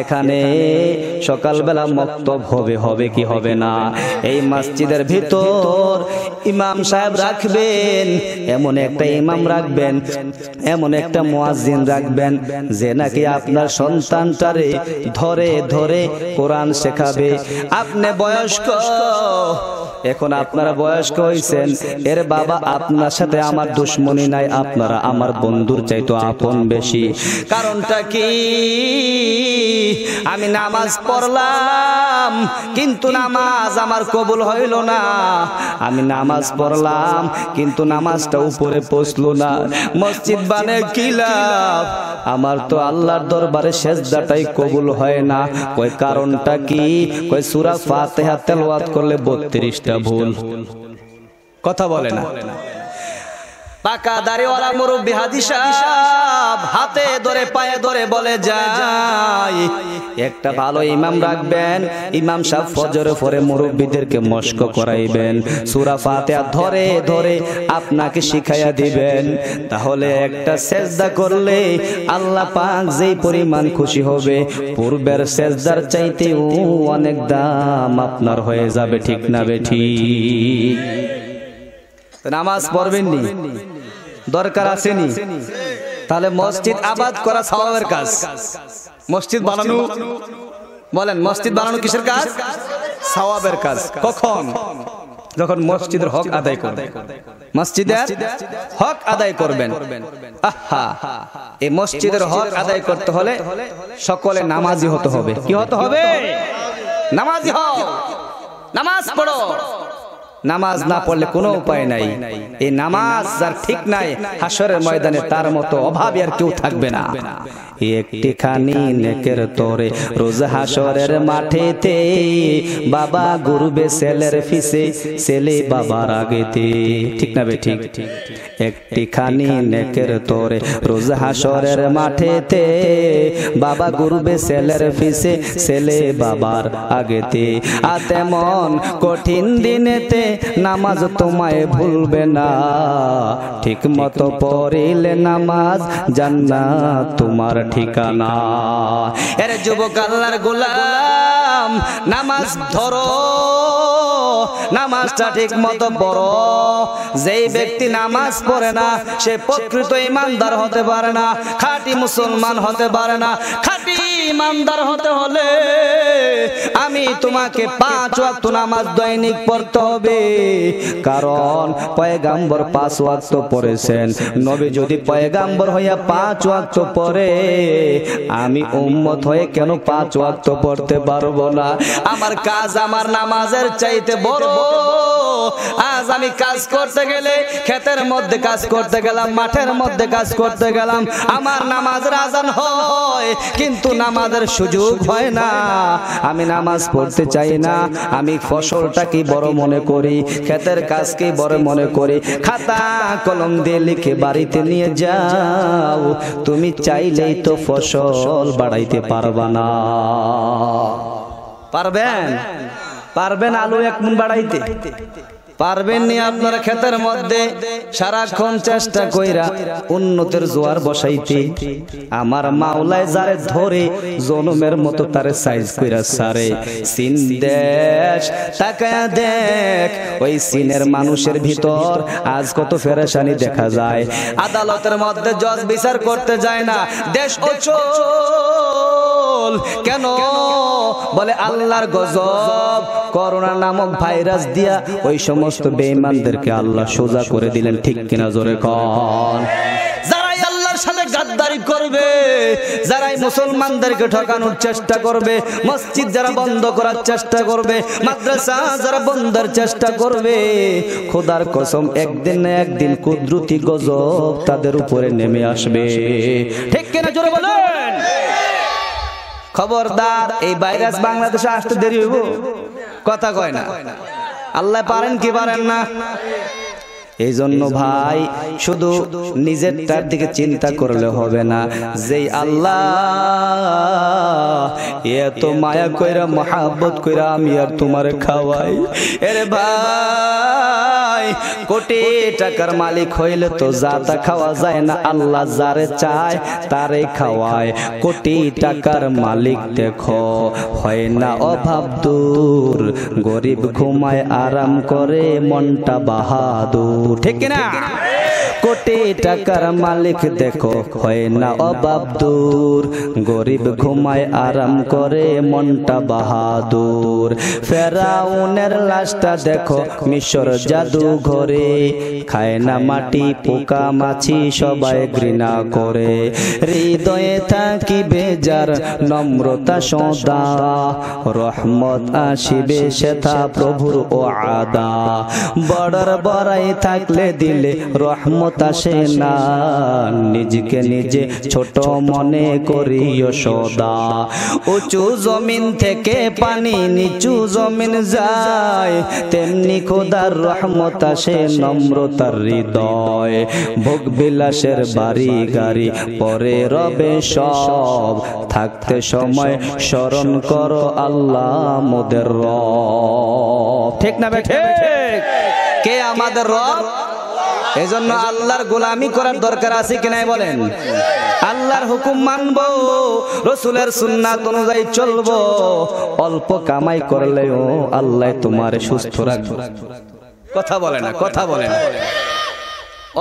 এখানে সকালবেলা মক্তব হবে হবে কি হবে না এই মসজিদের ভিতর ইমাম সাহেব রাখবেন এমন একটা ইমাম রাখবেন এমন একটা মোয়াজিন রাখবেন যে নাকি আপনার সন্তানটারে ধরে ধরে কোরআন শেখাবে আপনি বয়স্ক এখন আপনারা বয়স্ক হয়েছেন এর বাবা আপনার সাথে আমার দুশ্মনি নাই আপনারা আমার বন্ধুর চাইতো আপন বেশি কারণটা কি আমি নামাজ পড়লাম কিন্তু নামাজ আমার কবুল হইল না আমি নামাজ পড়লাম কিন্তু নামাজটা উপরে পৌঁছল না মসজিদ বানে কিলাম আমার তো আল্লাহর দরবারে সেজদাটাই কবুল হয় না কই কারণটা কি কই সূরা ফাতিহা তেলাওয়াত করলে বত্রিশটা ভুল কথা বলে না পাকা দাড়িওয়ালা মুরব্বী হাদিসা হাতে ধরে পায়ে ধরে বলে যাই একটা ভালো ইমাম রাখবেন ইমাম সাহেব ফজরে পরে মুরব্বীদেরকে মস্ক করাইবেন সুরা ফাতিহা ধরে ধরে আপনাকে শিখাইয়া দিবেন তাহলে একটা সেজদা করলে আল্লাহ পাক যেই পরিমাণ খুশি হবে পূর্বের সেজদার চাইতেও অনেক দাম আপনার হয়ে যাবে ঠিক না বেঠি নামাজ পড়বেন নি দরকার আসেনি তাহলে মসজিদ আবাদ করা স্বভাবের কাজ মসজিদ বানানো বলেন মসজিদ বানানো কিসের কাজ স্বভাবের কাজ কখন যখন মসজিদের হক আদায় করবে মসজিদের হক আদায় করবেন আহা এই মসজিদের হক আদায় করতে হলে সকলে নামাজি হতে হবে কি হতে হবে নামাজি হও নামাজ পড়ো নামাজ না পড়লে কোনো উপায় নাই এই নামাজ যার ঠিক নাই হাসরের ময়দানে তার মতো অভাবে আর কেউ থাকবে না একটি খানি নেকের তরে রোজ হাসরের মাঠেতে বাবা গুরুবে সেলের ফিসে সেলে বাবার আগেতে ঠিক না বে ঠিক একটি খানি নেকের তরে রোজ হাসরের মাঠেতে বাবা গুরুবে সেলের ফিসে সেলে বাবার আগেতে আতে মন কঠিন দিনেতে নামাজ তোমায় ভুলবে না ঠিক মতো পড়িলে নামাজ জান্নাত তোমার ঠিকানা এর যুবক আল্লাহর গোলাম নামাজ ধরো নামাজটা ঠিক মতো পড়ো যেই ব্যক্তি নামাজ পড়ে না সে প্রকৃত ইমানদার হতে পারে না খাঁটি মুসলমান হতে পারে না খাঁটি ইমানদার হতে হলে আমি তোমাকে পাঁচ ওয়াক্ত নামাজ দৈনিক পড়তে হবে কারণ পয়গাম্বর পাঁচ ওয়াক্ত পড়েছেন নবী যদি পয়গাম্বর হইয়া পাঁচ ওয়াক্ত পড়ে আমি উম্মত হয়ে কেন পাঁচ ওয়াক্ত পড়তে পারবো না আমার কাজ আমার নামাজের চাইতে বড় বড় আজ আমি কাজ করতে গেলে ক্ষেতের মধ্যে কাজ করতে গেলাম মাঠের মধ্যে কাজ করতে গেলাম আমার নামাজের আজান হয় কিন্তু নামাজের সুযোগ হয় না আমি নামাজ পড়তে চাই না আমি ফসলটা কি বড় মনে করি ক্ষেতের কাজকে বড় মনে করি খাতা কলম দিয়ে লিখে বাড়িতে নিয়ে যাও তুমি চাইলেই তো ফসল বাড়াইতে পারবা না পারবেন পারবেন আলু এক মুন বাড়াইতে পারবেন নি আপনার ক্ষেতের মধ্যে সারাক্ষণ চেষ্টা কইরা উন্নতের জোয়ার বসাইতে আমার মাওলায় যারে ধরে জনমের মতো তারে সাইজ কইরা সারে সিন দেশ তাকায়া দেখ ওই সিনের মানুষের ভিতর আজ কত ফেরেশানি দেখা যায় আদালতের মধ্যে জজ বিচার করতে যায় না দেশ অচল কেন বলে আল্লাহর গজব করোনা নামক ভাইরাস দিয়া ওই সমস্ত বেঈমানদেরকে আল্লাহ সোজা করে দিলেন ঠিক কিনা জোরে কন করবে যারাই মুসলমানদেরকে ঠকানোর চেষ্টা করবে মসজিদ যারা বন্ধ করার চেষ্টা করবে যারা চেষ্টা করবে কসম একদিন একদিন কুদরতি গজব তাদের উপরে নেমে আসবে ঠিক কিনা জোরে বলেন খবরদার এই ভাইরাস বাংলাদেশে আসতে দেরি হইব কথা কয় না আল্লাহ পারেন কি পারেন না এই জন্য ভাই শুধু নিজের তার দিকে চিন্তা করলে হবে না যে আল্লাহ মায়া কইরা মহাব্বত কইরা আমি আর তোমারে খাওয়াই এর ভাই কোটি টাকার মালিক হইলে তো তা খাওয়া যায় না আল্লাহ যারে চায় তারে খাওয়ায় কোটি টাকার মালিক দেখো হয় না অভাব দূর গরিব ঘুমায় আরাম করে মনটা বাহাদুর ঠিক না কোটি টাকার মালিক দেখো হয় না অভাব দূর গরিব ঘুমায় আরাম করে মনটা বাহাদুর ফেরাউনের লাশটা দেখো মিশর জাদু ঘরে খায় না মাটি পোকা মাছি সবাই ঘৃণা করে হৃদয়ে থাকি বেজার নম্রতা সদা রহমত আসিবে সেথা প্রভুর ও আদা বড়র বড়াই থাকলে দিলে রহমত আসে না নিজকে নিজে ছোট মনে করিও সদা উঁচু জমিন থেকে পানি নিচু জমিন যায় তেমনি খোদার রহমত আসে নম্রতার হৃদয় ভোগ বিলাসের বাড়ি গাড়ি পরে রবে সব থাকতে সময় স্মরণ করো আল্লাহ মোদের রব ঠিক না কে আমাদের রব এজন্য আল্লাহর গোলামি করার দরকার আছে কিনা বলেন আল্লাহর হুকুম মানব রসুলের সুন্নাত অনুযায়ী চলবো অল্প কামাই করলেও আল্লাহ তোমার সুস্থ রাখবো কথা বলে না কথা বলে না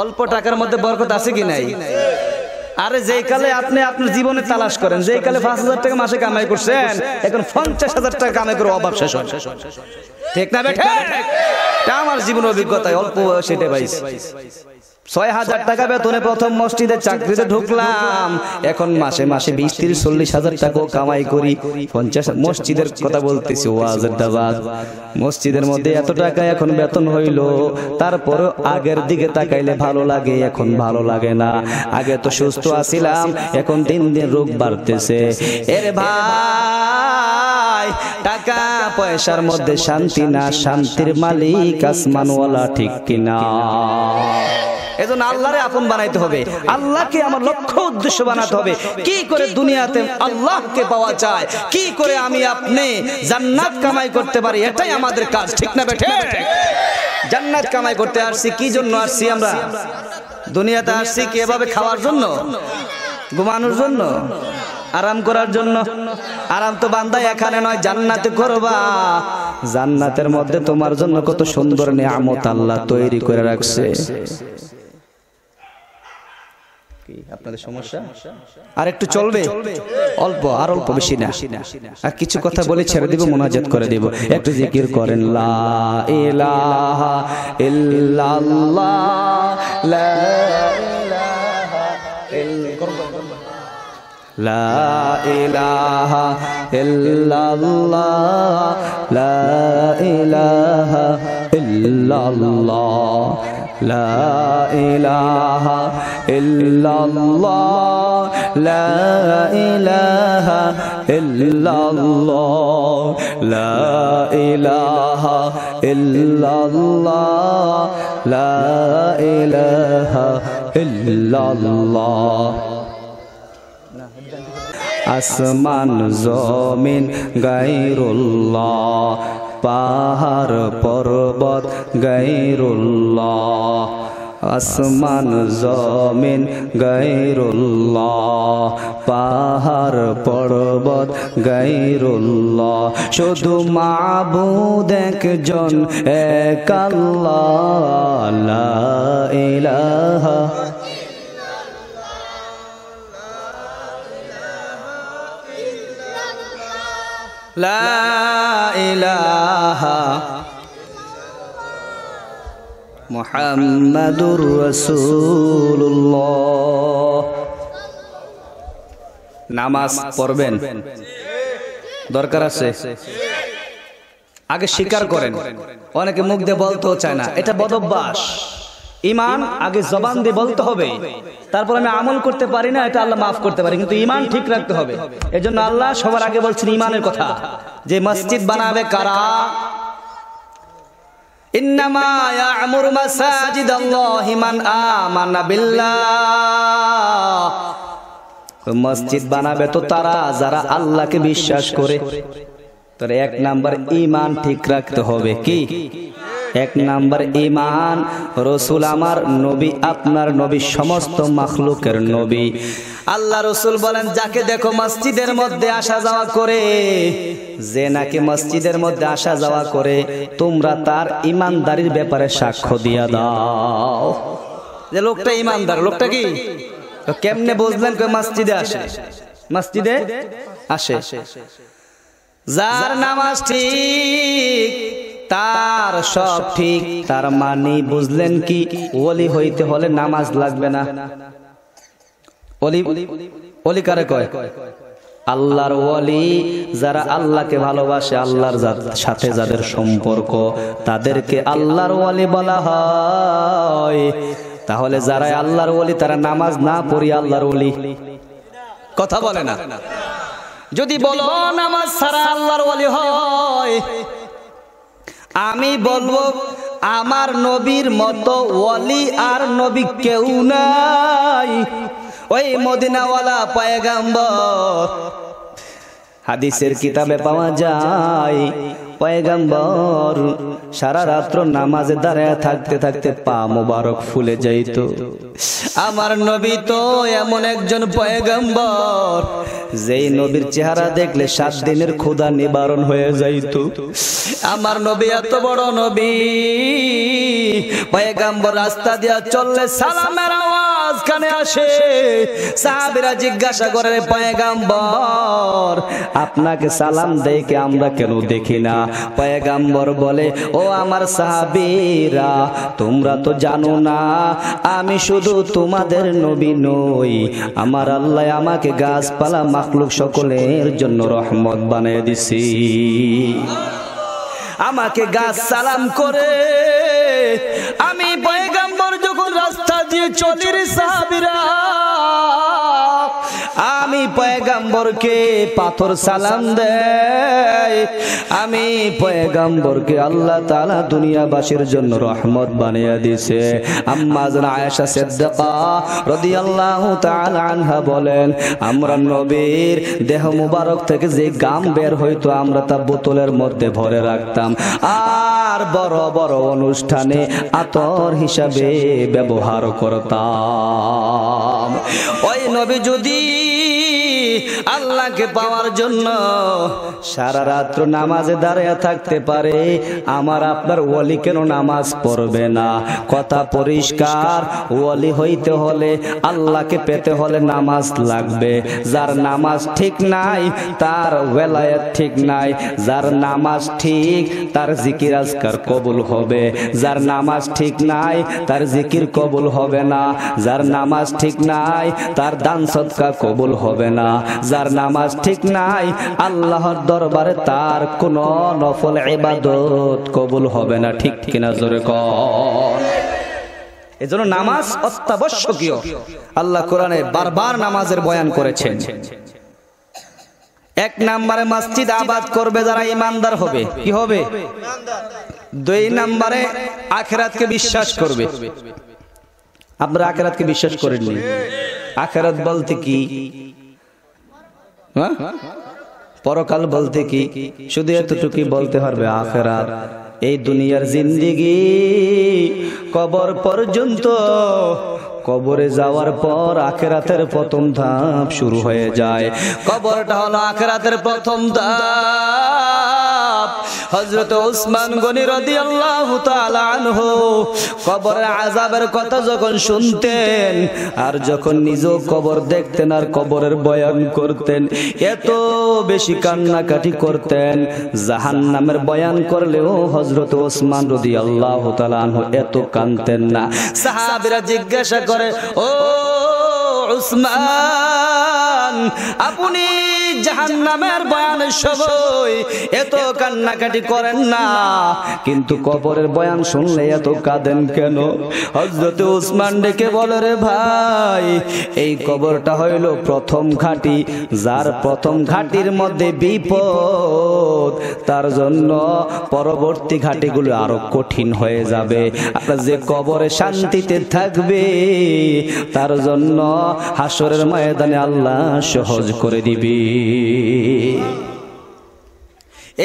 অল্প টাকার মধ্যে বরকত আছে কি নাই আরে যেই কালে আপনি আপনার জীবনে তালাশ করেন যেই কালে পাঁচ হাজার টাকা মাসে কামাই করছেন এখন পঞ্চাশ হাজার টাকা কামাই করে অভাব শেষ হয় ঠিক না বেঠে আমার জীবন অভিজ্ঞতায় অল্প সেটা পাইছি ছয় হাজার টাকা বেতনে প্রথম মসজিদে চাকরিতে ঢুকলাম এখন মাসে মাসে বিশ তিরিশ চল্লিশ হাজার টাকাও কামাই করি পঞ্চাশ মসজিদের কথা বলতেছি ওয়াজেদাবাদ মসজিদের মধ্যে এত টাকা এখন বেতন হইল তারপর আগের দিকে তাকাইলে ভালো লাগে এখন ভালো লাগে না আগে তো সুস্থ আছিলাম এখন দিন দিন রোগ বাড়তেছে এর ভাই টাকা পয়সার মধ্যে শান্তি না শান্তির মালিক আসমানওয়ালা ঠিক কিনা এজন্য আল্লাহরে আপন বানাইতে হবে আল্লাহকে আমার লক্ষ্য উদ্দেশ্য বানাতে হবে কি করে দুনিয়াতে আল্লাহকে পাওয়া যায় কি করে আমি আপনি জান্নাত কামাই করতে পারি এটাই আমাদের কাজ ঠিক না বেঠে জান্নাত কামাই করতে আসছি কি জন্য আসছি আমরা দুনিয়াতে আসছি কি এভাবে খাওয়ার জন্য ঘুমানোর জন্য আরাম করার জন্য আরাম তো বান্দাই এখানে নয় জান্নাতে করবা জান্নাতের মধ্যে তোমার জন্য কত সুন্দর নিয়ামত আল্লাহ তৈরি করে রাখছে আপনাদের সমস্যা আর একটু চলবে অল্প আর অল্প বেশি না আর কিছু কথা বলে ছেড়ে দিব মোনাজাত করে দেব একটু জিকির করেন লা ইলাহা ইল্লাল্লাহ লা লা ইলাহা ইল্লাল্লাহ লা ইলাহা ইল্লাল্লাহ لا إله إلا الله لا إله إلا الله لا إله إلا الله لا إله إلا الله زومين غير الله পাহাড় পর্বত গৈরুল্লাহ আসমান জমিন গৈরুল্লাহ পাহাড় পর্বত গৈরুল্লাহ শুধু মাবুদ একজন একাল্লাহ ইলাহা লা ইলাহা নামাজ পড়বেন দরকার আছে আগে স্বীকার করেন অনেকে মুখ দিয়ে বলতেও চায় না এটা বদভ্যাস ইমান আগে জবান দিয়ে বলতে হবে তারপর আমি আমল করতে পারি না এটা আল্লাহ মাফ করতে পারি কিন্তু ইমান ঠিক রাখতে হবে এজন্য আল্লাহ সবার আগে বলছেন ইমানের কথা যে মসজিদ বানাবে কারা ইন্নামা ইয়ামুরু মাসাজিদাল্লাহি মান আমানা বিল্লাহ মসজিদ বানাবে তো তারা যারা আল্লাহকে বিশ্বাস করে তোর এক নাম্বার ইমান ঠিক রাখতে হবে কি এক নাম্বার ইমান রসুল আমার নবী আপনার নবী সমস্ত মাখলুকের নবী আল্লাহ রসুল বলেন যাকে দেখো মসজিদের মধ্যে আসা যাওয়া করে যে নাকি মসজিদের মধ্যে আসা যাওয়া করে তোমরা তার ইমানদারির ব্যাপারে সাক্ষ্য দিয়া দাও যে লোকটা ইমানদার লোকটা কি কেমনে বুঝলেন কে মসজিদে আসে মসজিদে আসে যার নামাজ ঠিক তার সব ঠিক তার মানে বুঝলেন কি ওলি হইতে হলে নামাজ লাগবে না ওলি কারে কয় আল্লাহর ওয়ালি যারা আল্লাহকে ভালোবাসে আল্লাহর সাথে যাদের সম্পর্ক তাদেরকে আল্লাহর ওয়ালি বলা হয় তাহলে যারা আল্লাহর ওলি তারা নামাজ না পড়ি আল্লাহর ওলি কথা বলে না যদি বলো নামাজ ছাড়া আল্লাহর ওলি হয় আমি বলবো আমার নবীর মতো ওয়ালি আর নবী কেউ নাই ওই মদিনাওয়ালা পায়গাম্বর হাদিসের কিতাবে পাওয়া যায় পয়গাম্বর সারা রাত্র নামাজে দাঁড়ায় থাকতে থাকতে পা মোবারক ফুলে যাইত আমার নবী তো এমন একজন পয়গাম্বর যেই নবীর চেহারা দেখলে সাত দিনের ক্ষুধা নিবারণ হয়ে যাইত আমার নবী এত বড় নবী পয়গাম্বর রাস্তা দিয়া চললে সালামের আওয়াজ মাঝখানে আসে সাহাবিরা জিজ্ঞাসা করে পয়গাম্বর আপনাকে সালাম দেখে আমরা কেন দেখি না পয়গাম্বর বলে ও আমার সাহাবীরা তোমরা তো জানো না আমি শুধু তোমাদের নবী নই আমার আল্লাহ আমাকে গাছপালা মাখলুক সকলের জন্য রহমত বানিয়ে দিছি আমাকে গাছ সালাম করে আমি পয়গম্বরকে পাথর সালাম দেয় আমি পয়গম্বরকে আল্লাহ তাআলা দুনিয়াবাসীর জন্য রহমত বানিয়ে দিয়েছে আম্মা জান আয়েশা সিদ্দিকা রাদিয়াল্লাহু আনহা বলেন আমরা নবীর দেহ মুবারক থেকে যে গাম বের হইতো আমরা তা বোতলের মধ্যে ভরে রাখতাম আর বড় বড় অনুষ্ঠানে আতর হিসাবে ব্যবহার করতাম ওই নবী যদি আল্লাহকে পাওয়ার জন্য সারা রাত্র নামাজে দাঁড়িয়ে থাকতে পারে আমার আপনার ওয়ালি কেন নামাজ পড়বে না কথা পরিষ্কার ওয়ালি হইতে হলে আল্লাহকে পেতে হলে নামাজ লাগবে যার নামাজ ঠিক নাই তার ওয়েলায়াত ঠিক নাই যার নামাজ ঠিক তার জিকির আজকার কবুল হবে যার নামাজ ঠিক নাই তার জিকির কবুল হবে না যার নামাজ ঠিক নাই তার দান সৎকা কবুল হবে না যার তার নামাজ ঠিক নাই আল্লাহর দরবারে তার কোন নফল এবাদত কবুল হবে না ঠিক কিনা জোরে কর এজন্য নামাজ অত্যাবশ্যকীয় আল্লাহ কোরআনে বারবার নামাজের বয়ান করেছেন এক নম্বরে মসজিদ আবাদ করবে যারা ইমানদার হবে কি হবে দুই নম্বরে আখেরাতকে বিশ্বাস করবে আমরা আখেরাতকে বিশ্বাস করেননি আখেরাত বলতে কি হ্যাঁ? পরকাল বলতে কি শুধু এতটুকু বলতে পারবে আখেরাত এই দুনিয়ার জিন্দিগি কবর পর্যন্ত কবরে যাওয়ার পর আখেরাতের প্রথম ধাপ শুরু হয়ে যায় কবরটা হলো আখেরাতের প্রথম ধাপ হজরত ওসমান গনি রদি আল্লাহ আনহু কবরের আজাবের কথা যখন শুনতেন আর যখন নিজেও কবর দেখতেন আর কবরের বয়ান করতেন এত বেশি কান্নাকাটি করতেন জাহান নামের বয়ান করলেও হজরত ওসমান রদি আল্লাহ আনহু এত কানতেন না সাহাবিরা জিজ্ঞাসা করে ও উসমান আপনি জাহান্নামের বয়ানের সবাই এত কান্নাকাটি করেন না কিন্তু কবরের বয়ান শুনলে এত কাঁদেন কেন হজরত উসমান ডেকে বলে রে ভাই এই কবরটা হইল প্রথম যার প্রথম মধ্যে বিপদ তার জন্য পরবর্তী ঘাঁটিগুলো আরো কঠিন হয়ে যাবে আপনার যে কবরে শান্তিতে থাকবে তার জন্য হাসরের ময়দানে আল্লাহ সহজ করে দিবি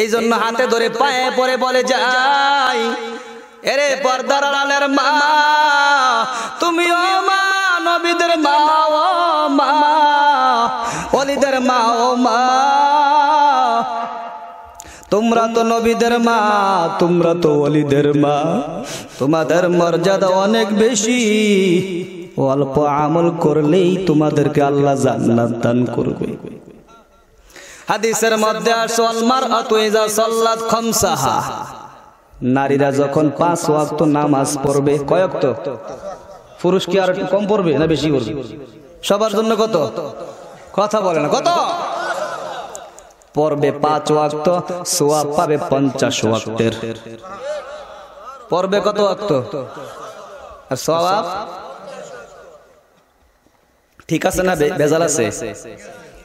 এই জন্য হাতে ধরে পায়ে পরে বলে যাই এরে পর্দার আলের মা ও মা নবীদের মা ও মা অলিদের মা ও মা তোমরা তো নবীদের মা তোমরা তো অলিদের মা তোমাদের মর্যাদা অনেক বেশি অল্প আমল করলেই তোমাদেরকে আল্লাহ জান্নাত দান করবে হাদিসের মধ্যে আসো আলমার আতুইজা সল্লাত খমসাহা নারীরা যখন পাঁচ ওয়াক্ত নামাজ পড়বে তো পুরুষ কি আর একটু কম পড়বে না বেশি পড়বে সবার জন্য কত কথা বলে না কত পড়বে পাঁচ ওয়াক্ত সোয়াব পাবে পঞ্চাশ ওয়াক্তের পড়বে কত ওয়াক্ত আর সোয়াব ঠিক আছে না ভেজাল আছে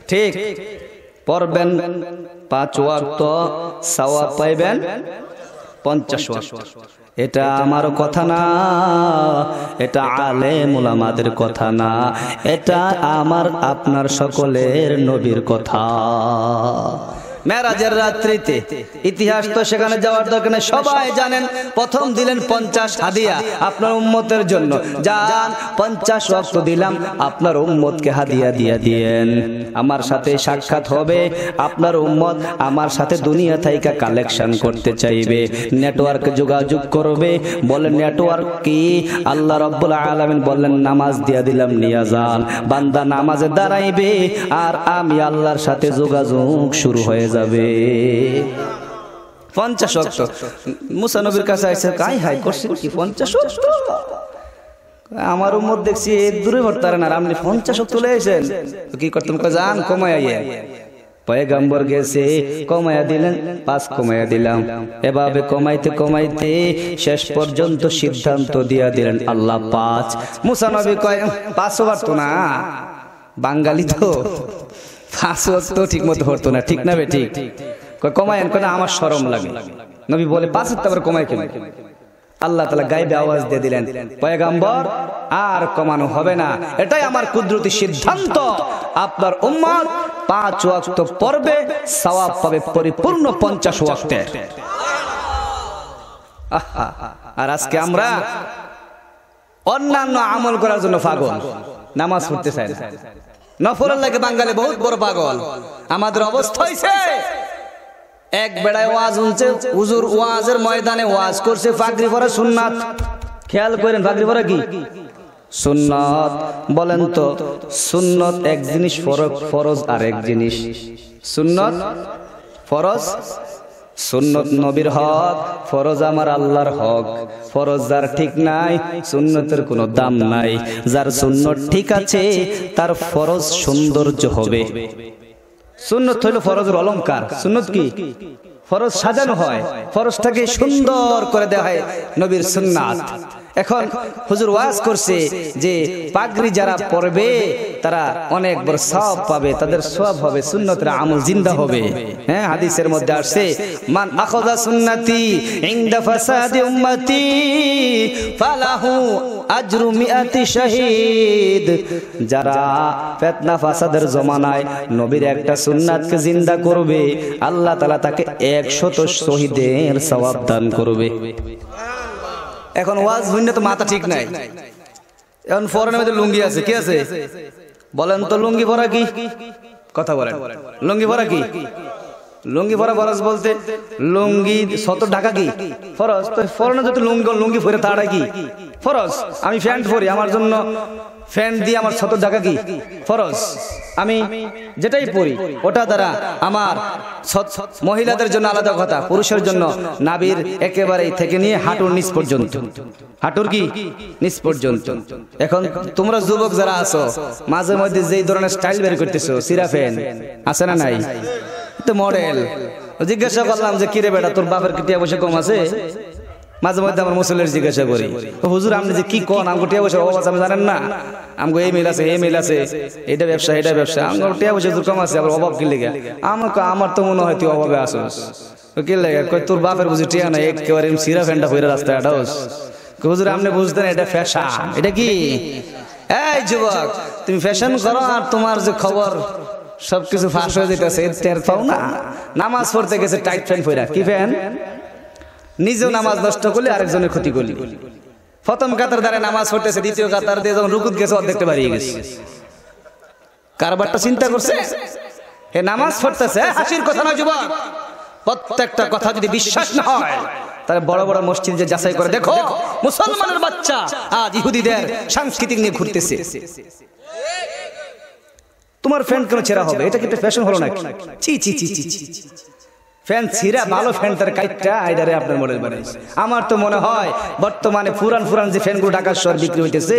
ঠিক পড়বেন পাঁচ ওয়াক্ত সাওয়া পাইবেন পঞ্চাশ ওয়াক্ত এটা আমার কথা না এটা আলে মোলামাদের কথা না এটা আমার আপনার সকলের নবীর কথা মেরাজের রাত্রিতে ইতিহাস তো সেখানে যাওয়ার দরকার সবাই জানেন প্রথম দিলেন পঞ্চাশ হাদিয়া আপনার উম্মতের জন্য যান পঞ্চাশ রক্ত দিলাম আপনার উম্মতকে হাদিয়া দিয়ে দিয়েন আমার সাথে সাক্ষাৎ হবে আপনার উম্মত আমার সাথে দুনিয়া থাইকা কালেকশন করতে চাইবে নেটওয়ার্ক যোগাযোগ করবে বলে নেটওয়ার্ক কি আল্লাহ রব্বুল আলমিন বললেন নামাজ দিয়া দিলাম নিয়া যান বান্দা নামাজে দাঁড়াইবে আর আমি আল্লাহর সাথে যোগাযোগ শুরু হয়ে যাবে পঞ্চাশ অক্ট মুসানবীর কাছে আইসে কাই হাই করছে কি পঞ্চাশ অক্ট আমার উম্মত দেখছি দূরে ভরতারে না আপনি পঞ্চাশ অক্ট চলে আইসেন কি করতাম যান কমাই আইয়ে গেছে কমায়া দিলেন পাঁচ কমায়া দিলাম এভাবে কমাইতে কমাইতে শেষ পর্যন্ত সিদ্ধান্ত দিয়া দিলেন আল্লাহ পাঁচ মুসানবী কয় পাঁচ ওভার তো না বাঙালি তো পাঁচ তো ঠিক মতো ধরতো না ঠিক না ঠিক কমায়েন কথা আমার সরম লাগে নবী বলে পাঁচ আবার কমায় কেন আল্লাহ তালা গাইবে আওয়াজ দিয়ে দিলেন পয়গাম্বর আর কমানো হবে না এটাই আমার কুদরতি সিদ্ধান্ত আপনার উম্মাদ পাঁচ ওয়াক্ত পর্বে সওয়াব পাবে পরিপূর্ণ পঞ্চাশ ওয়াক্তের আর আজকে আমরা অন্যান্য আমল করার জন্য ফাগুন নামাজ পড়তে চাই নফরের লাগে বাঙালি বহুত বড় পাগল আমাদের অবস্থা হয়েছে এক বেড়ায় ওয়াজ উনছে হুজুর ওয়াজের ময়দানে ওয়াজ করছে ফাগরি পরে সুন্নাত খেয়াল করেন ফাগরি পরে কি সুন্নাত বলেন তো সুন্নত এক জিনিস ফরজ ফরজ আর এক জিনিস সুন্নত ফরজ সুন্নত নবীর হক ফরজ আমার আল্লাহর হক ফরজ যার ঠিক নাই সুন্নতের কোনো দাম নাই যার সুন্নত ঠিক আছে তার ফরজ সৌন্দর্য হবে সুন্নত হইল ফরজের অলঙ্কার সুন্নত কি ফরজ সাজানো হয় ফরজটাকে সুন্দর করে দেওয়া হয় নবীর সুন্নাত এখন হুজুর ওয়াজ করছে যে পাগড়ি যারা পরবে তারা অনেক বড় সব পাবে তাদের সব হবে সুন্নতের আমল জিন্দা হবে হ্যাঁ হাদিসের মধ্যে আসছে মান আখদা সুন্নতি ইনদা ফাসাদি উম্মতি ফালাহু আজরু মিআতি শহীদ যারা ফিতনা ফাসাদের জমানায় নবীর একটা সুন্নাতকে জিন্দা করবে আল্লাহ তাআলা তাকে 100 শহীদের সওয়াব দান করবে এখন ওয়াজ শুনলে তো মাথা ঠিক নাই এখন ফরেনের মধ্যে লুঙ্গি আছে কি আছে বলেন তো লুঙ্গি ভরা কি কথা বলেন লুঙ্গি ভরা কি লুঙ্গি পরা ফরজ বলতে লুঙ্গি শত ঢাকা কি ফরজ তো ফরনে যদি লুঙ্গি লুঙ্গি পরে তাড়া কি ফরজ আমি প্যান্ট পরি আমার জন্য প্যান্ট দিয়ে আমার শত ঢাকা কি ফরজ আমি যেটাই পরি ওটা দ্বারা আমার মহিলাদের জন্য আলাদা কথা পুরুষের জন্য নাবির একেবারেই থেকে নিয়ে হাঁটুর নিচ পর্যন্ত হাঁটুর কি নিচ পর্যন্ত এখন তোমরা যুবক যারা আছো মাঝে মধ্যে যেই ধরনের স্টাইল বের করতেছো সিরা ফ্যান আছে না নাই তো মডেল জিজ্ঞাসা করলাম যে কিরে বেটা তোর বাপের কিটিয়া বসে কম আছে মাঝে মধ্যে আমার মুসলের জিজ্ঞাসা করি হুজুর আপনি যে কি কন আমি টিয়া বসে অবাস আমি জানেন না আমাকে এই মেল আছে এই মেল আছে এটা ব্যবসা এটা ব্যবসা আমার টিয়া বসে তোর কম আছে আমার অভাব কি লেগে আমাকে আমার তো মনে হয় তুই অভাবে আসোস কি লেগে কই তোর বাপের বুঝি টিয়া না একেবারে সিরা ফ্যান্ডা হয়ে রাস্তায় আটাওস হুজুর আপনি বুঝতেন এটা ফ্যাশন এটা কি এই যুবক তুমি ফ্যাশন করো আর তোমার যে খবর সবকিছু ফাঁস হয়ে যেতেছে টের পাও না নামাজ পড়তে গেছে টাইট প্যান্ট পইরা কি ফ্যান নিজেও নামাজ নষ্ট করলে আরেকজনের ক্ষতি করলি প্রথম কাতার দ্বারা নামাজ পড়তেছে দ্বিতীয় কাতার দিয়ে যখন রুকুত গেছে অর্ধেকটা বাড়িয়ে গেছে কারবারটা চিন্তা করছে হে নামাজ পড়তেছে হাসির কথা না যুবক প্রত্যেকটা কথা যদি বিশ্বাস না হয় তাহলে বড় বড় মসজিদ যে যাচাই করে দেখো মুসলমানের বাচ্চা আজ ইহুদিদের সাংস্কৃতিক নিয়ে ঘুরতেছে তোমার ফ্যান কেন ছেঁড়া হবে এটা কিন্তু ফ্যাশন হলো না চি চি চি চি চি ফ্যান ছিঁড়া ভালো ফ্যান তার কাইটটা আইডারে আপনার মনে বানাইছে আমার তো মনে হয় বর্তমানে ফুরান ফুরান যে ফ্যানগুলো ঢাকার শহর বিক্রি হইতেছে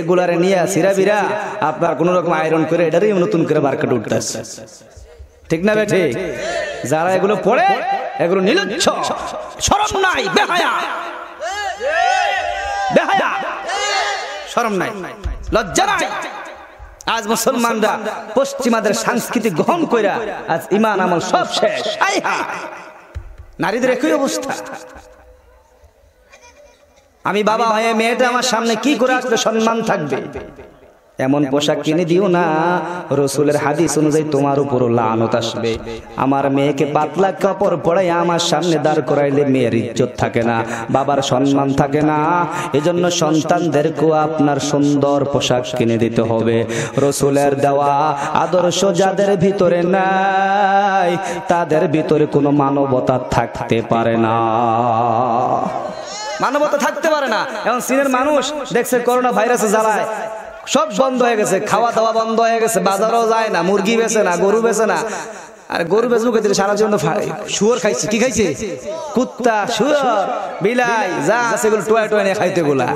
এগুলারে নিয়ে ছিঁড়া বিরা আপনার কোনো রকম আয়রন করে এটারে নতুন করে মার্কেট উঠতেছে ঠিক না বেঠে যারা এগুলো পড়ে এগুলো নিলচ্ছ শরম নাই বেহায়া বেহায়া শরম নাই লজ্জা নাই আজ মুসলমানরা পশ্চিমাদের সাংস্কৃতিক গ্রহণ কইরা আজ ইমান আমল সব শেষ নারীদের একই অবস্থা আমি বাবা হয়ে মেয়েটা আমার সামনে কি করে আসলে সম্মান থাকবে এমন পোশাক কিনে দিও না রসুলের হাদিস অনুযায়ী তোমার উপর লানত আসবে আমার মেয়েকে পাতলা কাপড় পরে আমার সামনে দাঁড় করাইলে মেয়ের ইজ্জত থাকে না বাবার সম্মান থাকে না এজন্য সন্তানদেরকেও আপনার সুন্দর পোশাক কিনে দিতে হবে রসুলের দেওয়া আদর্শ যাদের ভিতরে নাই তাদের ভিতরে কোনো মানবতা থাকতে পারে না মানবতা থাকতে পারে না এবং চীনের মানুষ দেখছে করোনা ভাইরাসে জ্বালায় সব বন্ধ হয়ে গেছে খাওয়া দাওয়া বন্ধ হয়ে গেছে বাজারও যায় না মুরগি বেছে না গরু বেছে না আর গরু বেঁচে সারা জীবন শুয়োর খাইছে কি খাইছে কুত্তা শুয়োর বিলাই যা আছে এগুলো টোয়া টোয়া নিয়ে খাইতে গুলা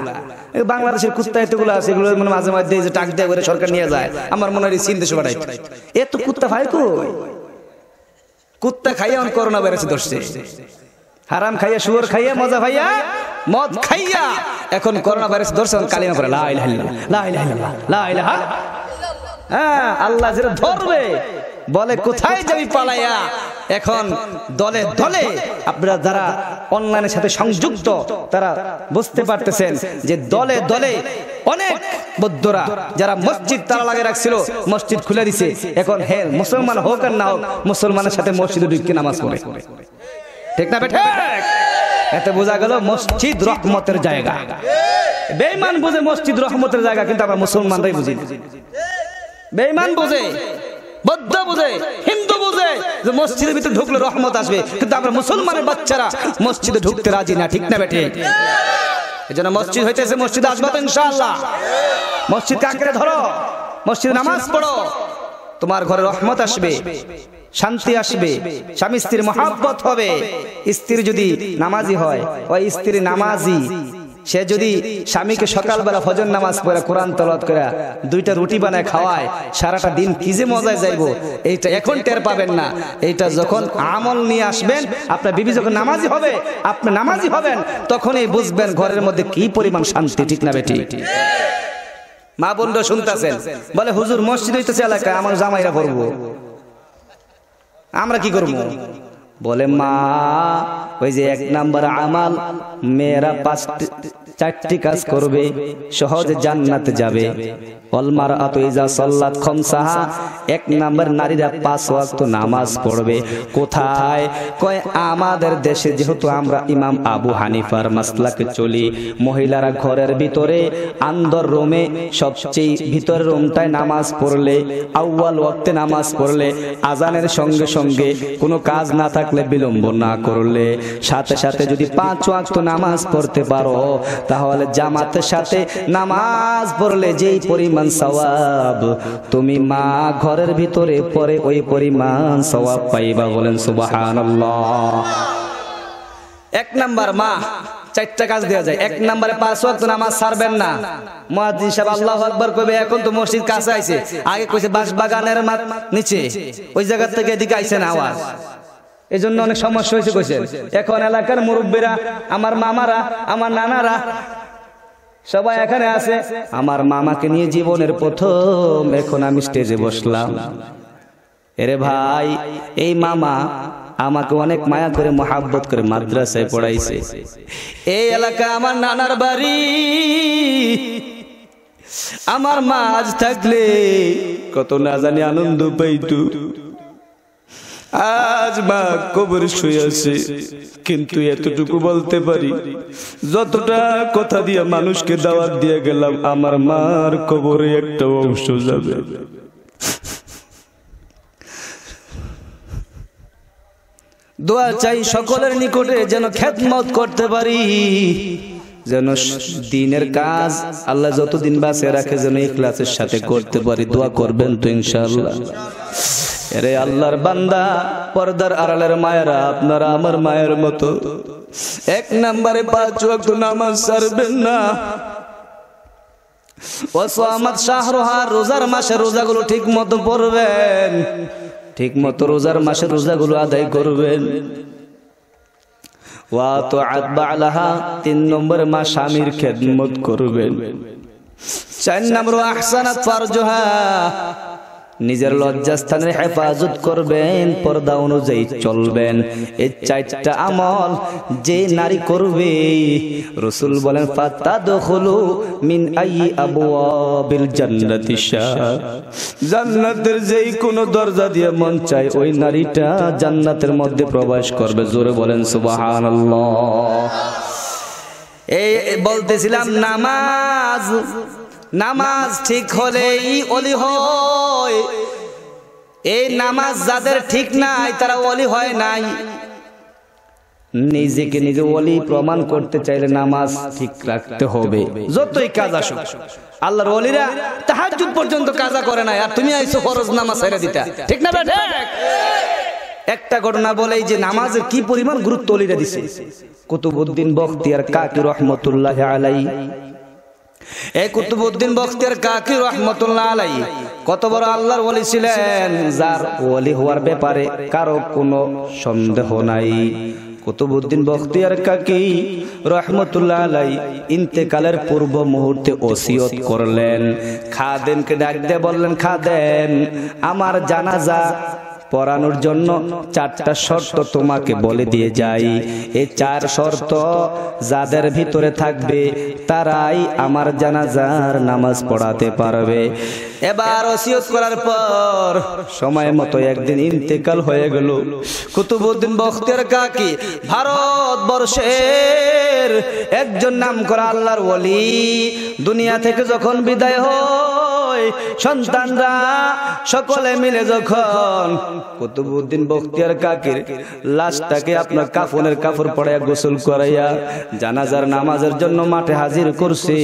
বাংলাদেশের কুত্তা এতগুলো আছে এগুলো মানে মাঝে মাঝে যে টাক দিয়ে করে সরকার নিয়ে যায় আমার মনে হয় চিন্তা সবাই এত কুত্তা ভাই কই কুত্তা খাইয়া করোনা ভাইরাসে ধরছে হারাম খাইয়া শুয়োর খাইয়া মজা ভাইয়া মদ খাইয়া এখন করোনা ভাইরাস ধরছে কালিমা পড়ে হ্যাঁ আল্লাহ যেটা ধরবে বলে কোথায় যাবি পালাইয়া এখন দলে দলে আপনারা যারা অনলাইনের সাথে সংযুক্ত তারা বুঝতে পারতেছেন যে দলে দলে অনেক বৌদ্ধরা যারা মসজিদ তারা লাগে রাখছিল মসজিদ খুলে দিছে এখন হ্যাঁ মুসলমান হোক আর না হোক মুসলমানের সাথে মসজিদে ঢুকতে নামাজ পড়ে ঠিক না বেঠে এতে বোঝা গেল মসজিদ রহমতের জায়গা বেইমান বুঝে মসজিদ রহমতের জায়গা কিন্তু আমরা মুসলমানরাই বুঝি বেইমান বুঝে বদ্ধ বুঝে হিন্দু বুঝে যে মসজিদের ভিতরে ঢুকলে রহমত আসবে কিন্তু আমরা মুসলমানের বাচ্চারা মসজিদে ঢুকতে রাজি না ঠিক না বেঠে এই জন্য মসজিদ হইতেছে মসজিদে আসবো তো ইনশাআল্লাহ মসজিদ কাকে ধরো মসজিদে নামাজ পড়ো তোমার ঘরে রহমত আসবে শান্তি আসবে স্বামী স্ত্রীর মহাব্বত হবে স্ত্রী যদি নামাজি হয় ওই স্ত্রী নামাজি সে যদি স্বামীকে সকালবেলা ফজর নামাজ পড়ে কোরআন তলত করে দুইটা রুটি বানায় খাওয়ায় সারাটা দিন কি যে মজায় যাইব এইটা এখন টের পাবেন না এইটা যখন আমল নিয়ে আসবেন আপনার বিবি যখন নামাজি হবে আপনি নামাজি হবেন তখনই বুঝবেন ঘরের মধ্যে কি পরিমাণ শান্তি ঠিক না বেটি মা বোনরা শুনতেছেন বলে হুজুর মসজিদ হইতেছে এলাকায় আমার জামাইরা পড়বো আমরা কি করবো বলে মা ওই যে এক নাম্বার আমাল মেয়েরা পাঁচটি চারটি কাজ করবে সহজে জান্নাতে যাবে অলমার আতইজা সল্লাত খমসাহা এক নাম্বার নারীরা পাঁচ ওয়াক্ত নামাজ পড়বে কোথায় কয় আমাদের দেশে যেহেতু আমরা ইমাম আবু হানিফার মাসলাকে চলি মহিলারা ঘরের ভিতরে আন্দর রোমে সবচেয়ে ভিতর রোমটায় নামাজ পড়লে আউ্বাল ওয়াক্তে নামাজ পড়লে আজানের সঙ্গে সঙ্গে কোনো কাজ না থাকলে বিলম্ব না করলে সাথে সাথে যদি পাঁচ ওয়াক্ত নামাজ পড়তে পারো তাহলে জামাতের সাথে নামাজ পড়লে যেই পরিমাণ সওয়াব তুমি মা ঘরের ভিতরে পরে ওই পরিমাণ সওয়াব পাইবা বলেন সুবহানাল্লাহ এক নাম্বার মা চারটা কাজ দেওয়া যায় এক নাম্বারে পাঁচ ওয়াক্ত নামাজ ছাড়বেন না মুয়াজ্জিন সাহেব আল্লাহু আকবার কইবে এখন তো মসজিদ কাছে আইছে আগে কইছে বাগানের মাঠ নিচে ওই জায়গা থেকে এদিকে আইছে না আওয়াজ এই জন্য অনেক সমস্যা হয়েছে কইছে এখন এলাকার মুরব্বীরা আমার মামারা আমার নানারা সবাই এখানে আছে আমার মামাকে নিয়ে জীবনের প্রথম এখন আমি স্টেজে বসলাম এরে ভাই এই মামা আমাকে অনেক মায়া করে মহাব্বত করে মাদ্রাসায় পড়াইছে এই এলাকা আমার নানার বাড়ি আমার মা আজ থাকলে কত না জানি আনন্দ পাইতু আজ বা কবর শুয়ে আছে কিন্তু এতটুকু বলতে পারি যতটা কথা দিয়ে মানুষকে দাওয়াত দিয়ে গেলাম আমার মার কবরে একটা অংশ যাবে দোয়া চাই সকলের নিকটে যেন খেদমত করতে পারি যেন দিনের কাজ আল্লাহ যতদিন বাসে রাখে যেন এই ক্লাসের সাথে করতে পারি দোয়া করবেন তো ইনশাআল্লাহ এরে আল্লাহর বান্দা পর্দার আড়ালের মায়েরা আপনারা আমার মায়ের মতো এক নম্বরে পাঁচ ওয়াক্ত নামাজ সারবেন না ও ওসামাত শাহরুহার রোজার মাসে রোজাগুলো ঠিক মতো পড়বেন ঠিক মতো রোজার মাসে রোজাগুলো আদায় করবেন ওয়া তো আতবা আলাহা তিন নম্বর মা স্বামীর খেদমত করবেন চার নম্বর আহসানাত ফারজহা নিজের লজ্জাস্থানের হেফাজত করবেন পর্দা অনুযায়ী চলবেন এই চারটা আমল যে নারী করবে রসুল বলেন ফাতা দখলু মিন আই আবুয়াবিল জান্নাতি জান্নাতের যেই কোন দরজা দিয়ে মন চায় ওই নারীটা জান্নাতের মধ্যে প্রবেশ করবে জোরে বলেন সুবহানাল্লাহ এই বলতেছিলাম নামাজ নামাজ ঠিক হলেই অলি হয় এই নামাজ যাদের ঠিক নাই তারা অলি হয় নাই নিজেকে নিজে অলি প্রমাণ করতে চাইলে নামাজ ঠিক রাখতে হবে যতই কাজ আসুক আল্লাহর অলিরা তাহার যুগ পর্যন্ত কাজা করে নাই আর তুমি আইসো ফরজ নামাজ ছেড়ে দিতা ঠিক না একটা ঘটনা বলে যে নামাজের কি পরিমাণ গুরুত্ব অলিরা দিছে কুতুবুদ্দিন বখতিয়ার কাকি রহমতুল্লাহ আলাই এই কুতুবুদ্দিন বক্তিয়ার কাকি রহমতুল্লাহ আলাই কত বড় আল্লাহর ওলি ছিলেন যার ওলি হওয়ার ব্যাপারে কারো কোনো সন্দেহ নাই কুতুবুদ্দিন বক্তিয়ার কাকি রহমতুল্লাহ আলাই ইন্তেকালের পূর্ব মুহূর্তে ওসিয়ত করলেন খাদেনকে ডাক দিয়ে বললেন খাদেন আমার জানাজা পড়ানোর জন্য চারটা শর্ত তোমাকে বলে দিয়ে যাই এই চার শর্ত যাদের ভিতরে থাকবে তারাই আমার জানাজার নামাজ পড়াতে পারবে এবার ওসিয়ত করার পর সময় মতো একদিন ইন্তেকাল হয়ে গেল কুতুবউদ্দিন বখতের কাকি ভারতবর্ষের একজন নাম করা আল্লাহর ওলি দুনিয়া থেকে যখন বিদায় হয় সন্তানরা সকলে মিলে যখন কুতুবুদ্দিন লাশটাকে আপনার কাফনের কাপড় পড়াইয়া গোসল করাইয়া জানাজার নামাজের জন্য মাঠে হাজির করছি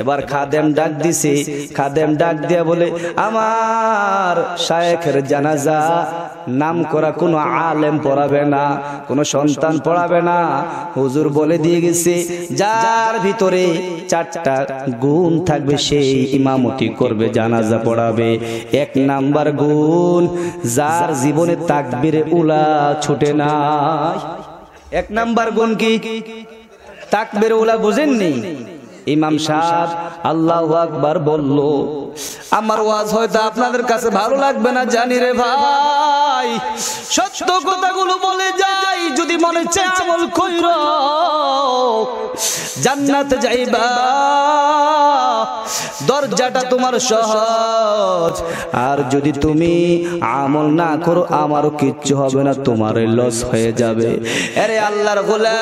এবার খাদেম ডাক দিছি খাদেম ডাক দিয়া বলে আমার শায়েখের জানাজা নাম করা কোনো আলেম পড়াবে না কোনো সন্তান পড়াবে না হুজুর বলে দিয়ে গেছে যার ভিতরে চারটা গুণ থাকবে সেই ইমামতি করবে জানাজা পড়াবে এক নাম্বার গুণ যার জীবনে তাকবিরে উলা ছুটে না এক নাম্বার গুণ কি তাকবিরে উলা বুঝেননি ইমাম সাহেব আল্লাহ আকবার বলল আমার ওয়াজ হয়তো আপনাদের কাছে ভালো লাগবে না জানি রে ভাই সত্য কথাগুলো বলে যদি মনে কইর জান্নাতে যাইবা দরজাটা তোমার সহজ আর যদি তুমি আমল না করো আমারও কিচ্ছু হবে না তোমার লস হয়ে যাবে আরে আল্লাহর গোলা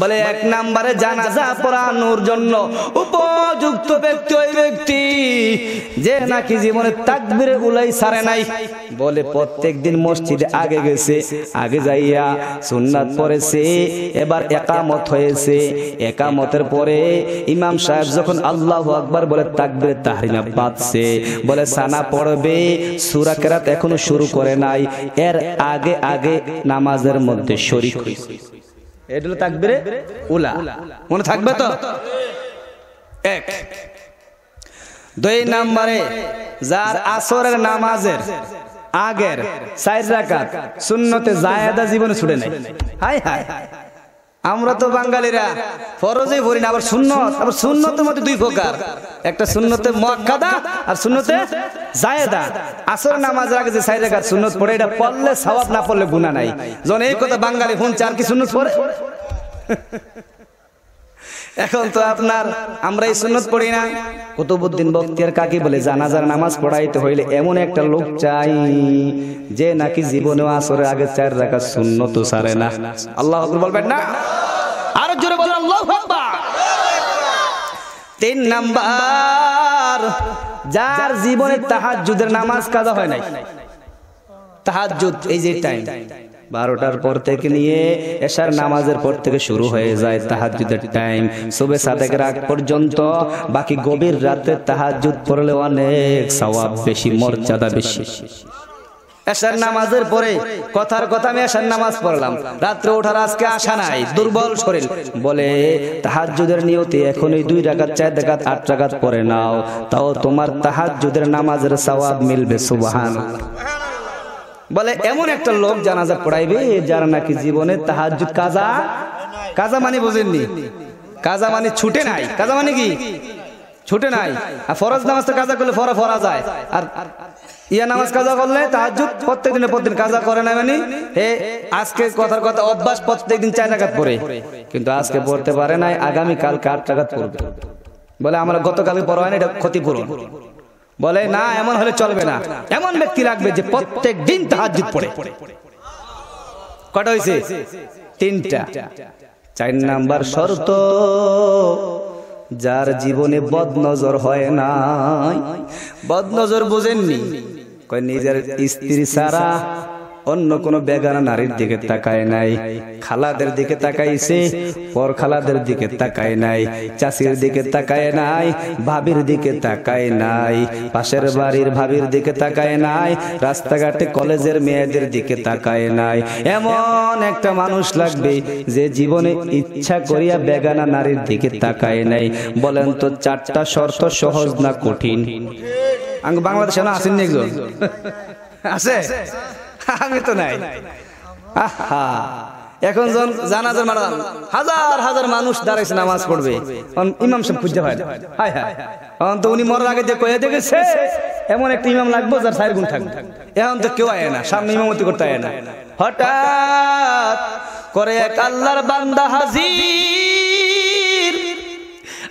বলে এক নাম্বারে জানাজা পড়ানোর জন্য উপযুক্ত ব্যক্তি ওই ব্যক্তি যে নাকি জীবনে তাকবিরে উলাই সারে নাই বলে প্রত্যেক দিন মসজিদে আগে গেছে আগে যাইয়া সুন্নাত পড়েছে এবার একামত হয়েছে একামতের পরে ইমাম সাহেব যখন আল্লাহ আকবার বলে তাকবিরে তাহরিমা বাঁধছে বলে সানা পড়বে সুরা কেরাত এখনো শুরু করে নাই এর আগে আগে নামাজের মধ্যে শরিক হয়েছে এটা তাকবিরে উলা মনে থাকবে তো এক দুই নাম্বারে যার আসরের নামাজের আগের সাইজ রাখা শূন্যতে জায়দা জীবনে ছুটে নেয় হাই হাই আমরা তো বাঙালিরা ফরজে ভরি না আবার শূন্য আবার তো মধ্যে দুই প্রকার একটা শূন্যতে মক্কাদা আর শূন্যতে জায়দা আসর নামাজের আগে যে সাইড রাখার সুন্নত পড়ে এটা পড়লে সবাব না পড়লে গুণা নাই যখন এই কথা বাঙালি ফোন চার কি শূন্য পড়ে এখন তো আপনার আমরা এই সুন্নত পড়ি না কুতুবুদ্দিন বক্তিয়ার কাকে বলে জানাজার নামাজ পড়াইতে হইলে এমন একটা লোক চাই যে নাকি জীবনে আসরে আগে চার রাখা সুন্নত সারে না আল্লাহ বলবেন না আর জোরে বলেন আল্লাহ তিন নাম্বার যার জীবনে তাহাজুদের নামাজ কাজা হয় নাই তাহাজুদ এই যে টাইম বারোটার পর থেকে নিয়ে এশার নামাজের পর থেকে শুরু হয়ে যায় তাহাজুদের টাইম সবে সাথে রাগ পর্যন্ত বাকি গভীর রাতে তাহাজুদ পড়লে অনেক সওয়াব বেশি মর্যাদা বেশি এশার নামাজের পরে কথার কথা আমি এশার নামাজ পড়লাম রাত্রে ওঠার আজকে আশা নাই দুর্বল শরীর বলে তাহাজ্জুদের নিয়তি এখন ওই দুই রাকাত চার রাকাত আট রাকাত পরে নাও তাও তোমার তাহাজ্জুদের নামাজের সবাব মিলবে সুবাহান বলে এমন একটা লোক জানাজা পড়াইবে যার নাকি জীবনে তাহাজুদ কাজা কাজা মানে বুঝেননি কাজা মানে ছুটে নাই কাজা মানে কি ছুটে নাই আর ফরজ নামাজ তো কাজা করলে ফরা ফরা যায় আর ইয়া নামাজ কাজা করলে তাহাজ প্রত্যেক দিনে প্রত্যেক কাজা করে না মানে হে আজকে কথার কথা অভ্যাস প্রত্যেক দিন চার টাকাত পড়ে কিন্তু আজকে পড়তে পারে নাই আগামী কাল কার টাকাত পড়বে বলে আমরা গতকালকে পড়া হয় না এটা ক্ষতিপূরণ বলে না এমন হলে চলবে না এমন ব্যক্তি লাগবে যে প্রত্যেক দিন তাহার যুগ পড়ে কটা হয়েছে তিনটা চার নাম্বার শর্ত যার জীবনে বদনজর হয় নাই বদনজর বোঝেননি নিজের স্ত্রী সারা অন্য কোনো বেগানা নারীর দিকে তাকায় নাই খালাদের দিকে তাকাইছে পর খালাদের দিকে তাকায় নাই চাষির দিকে তাকায় নাই ভাবির দিকে তাকায় নাই পাশের বাড়ির ভাবির দিকে তাকায় নাই রাস্তাঘাটে কলেজের মেয়েদের দিকে তাকায় নাই এমন একটা মানুষ লাগবে যে জীবনে ইচ্ছা করিয়া বেগানা নারীর দিকে তাকায় নাই বলেন তো চারটা শর্ত সহজ না কঠিন বাংলাদেশে না আসেননি একজন আছে আমি তো নাই এখন জন জানাজার মারা হাজার হাজার মানুষ দাঁড়াইছে নামাজ পড়বে ইমাম সাহেব খুঁজতে হয় হায় হায় এখন তো উনি মরার আগে যে কয়ে দেখেছে এমন একটা ইমাম লাগবো যার সাইড গুণ থাকবে এখন তো কেউ আয় না সামনে ইমামতি করতে আয় না হঠাৎ করে এক আল্লাহর বান্দা হাজির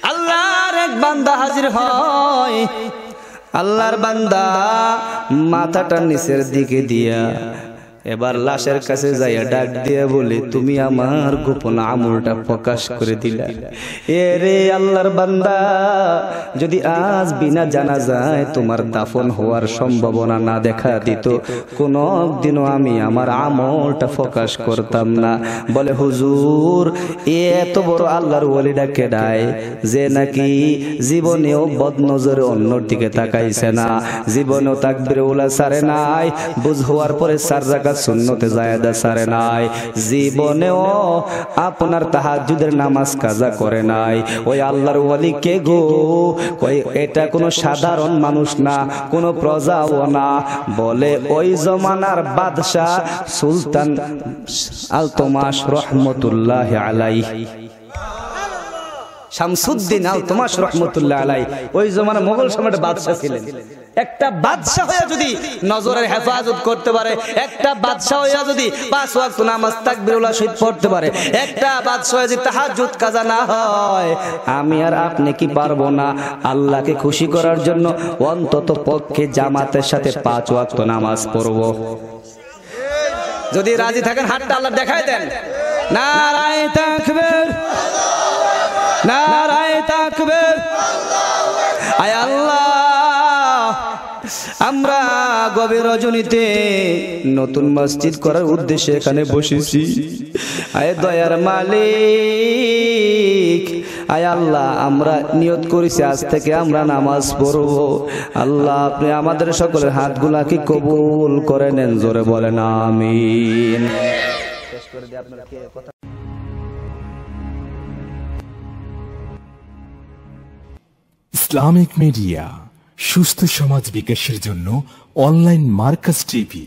আল্লাহর এক বান্দা হাজির হয় আল্লাহর বান্দা মাথাটা নিচের দিকে দিয়া এবার লাশের কাছে যাইয়া ডাক দিয়ে বলে তুমি আমার গোপন আমলটা প্রকাশ করে দিলা এ রে আল্লাহর বান্দা যদি আজ বিনা জানা যায় তোমার দাফন হওয়ার সম্ভাবনা না দেখা দিত কোনো দিনও আমি আমার আমলটা প্রকাশ করতাম না বলে হুজুর এত বড় আল্লাহর ওলিটা কেডায় যে নাকি জীবনেও বদনজরে অন্যর দিকে তাকাইছে না জীবনেও তাকবির ওলা সারে নাই বুঝ হওয়ার পরে সার রাখা রাকাত সুন্নতে জায়দা সারে নাই জীবনেও আপনার তাহাজুদের নামাজ কাজা করে নাই ওই আল্লাহর ওয়ালি কে গো কই এটা কোনো সাধারণ মানুষ না কোনো প্রজাও না বলে ওই জমানার বাদশাহ সুলতান আলতমাস রহমতুল্লাহ আলাই শামসুদ্দিন আলতমাস রহমতুল্লাহ আলাই ওই জমানা মোগল সম্রাট বাদশাহ ছিলেন একটা বাদশাহ হইয়া যদি নজরের হেফাজত করতে পারে একটা বাদশাহ হইয়া যদি পাঁচ ওয়াক্ত নামাজ তাকবীরুল্লাহ শহীদ পড়তে পারে একটা বাদশাহ যদি তাহাজ্জুদ কাজা না হয় আমি আর আপনি কি পারবো না আল্লাহকে খুশি করার জন্য অন্তত পক্ষে জামাতের সাথে পাঁচ ওয়াক্ত নামাজ পড়ব যদি রাজি থাকেন হাতটা আল্লাহ দেখায় দেন নারায়ণ তাকবীর নারায়ণ তাকবীর আমরা গবে রজনীতে নতুন মসজিদ করার উদ্দেশ্যে এখানে বসেছি আয় দয়ার মালিক আয় আল্লাহ আমরা নিয়ত করেছি আজ থেকে আমরা নামাজ পড়ব আল্লাহ আপনি আমাদের সকলের হাতগুলাকে কবুল করে নেন জোরে বলেন আমিন ইসলামিক মিডিয়া সুস্থ সমাজ বিকাশের জন্য অনলাইন মার্কাস টিভি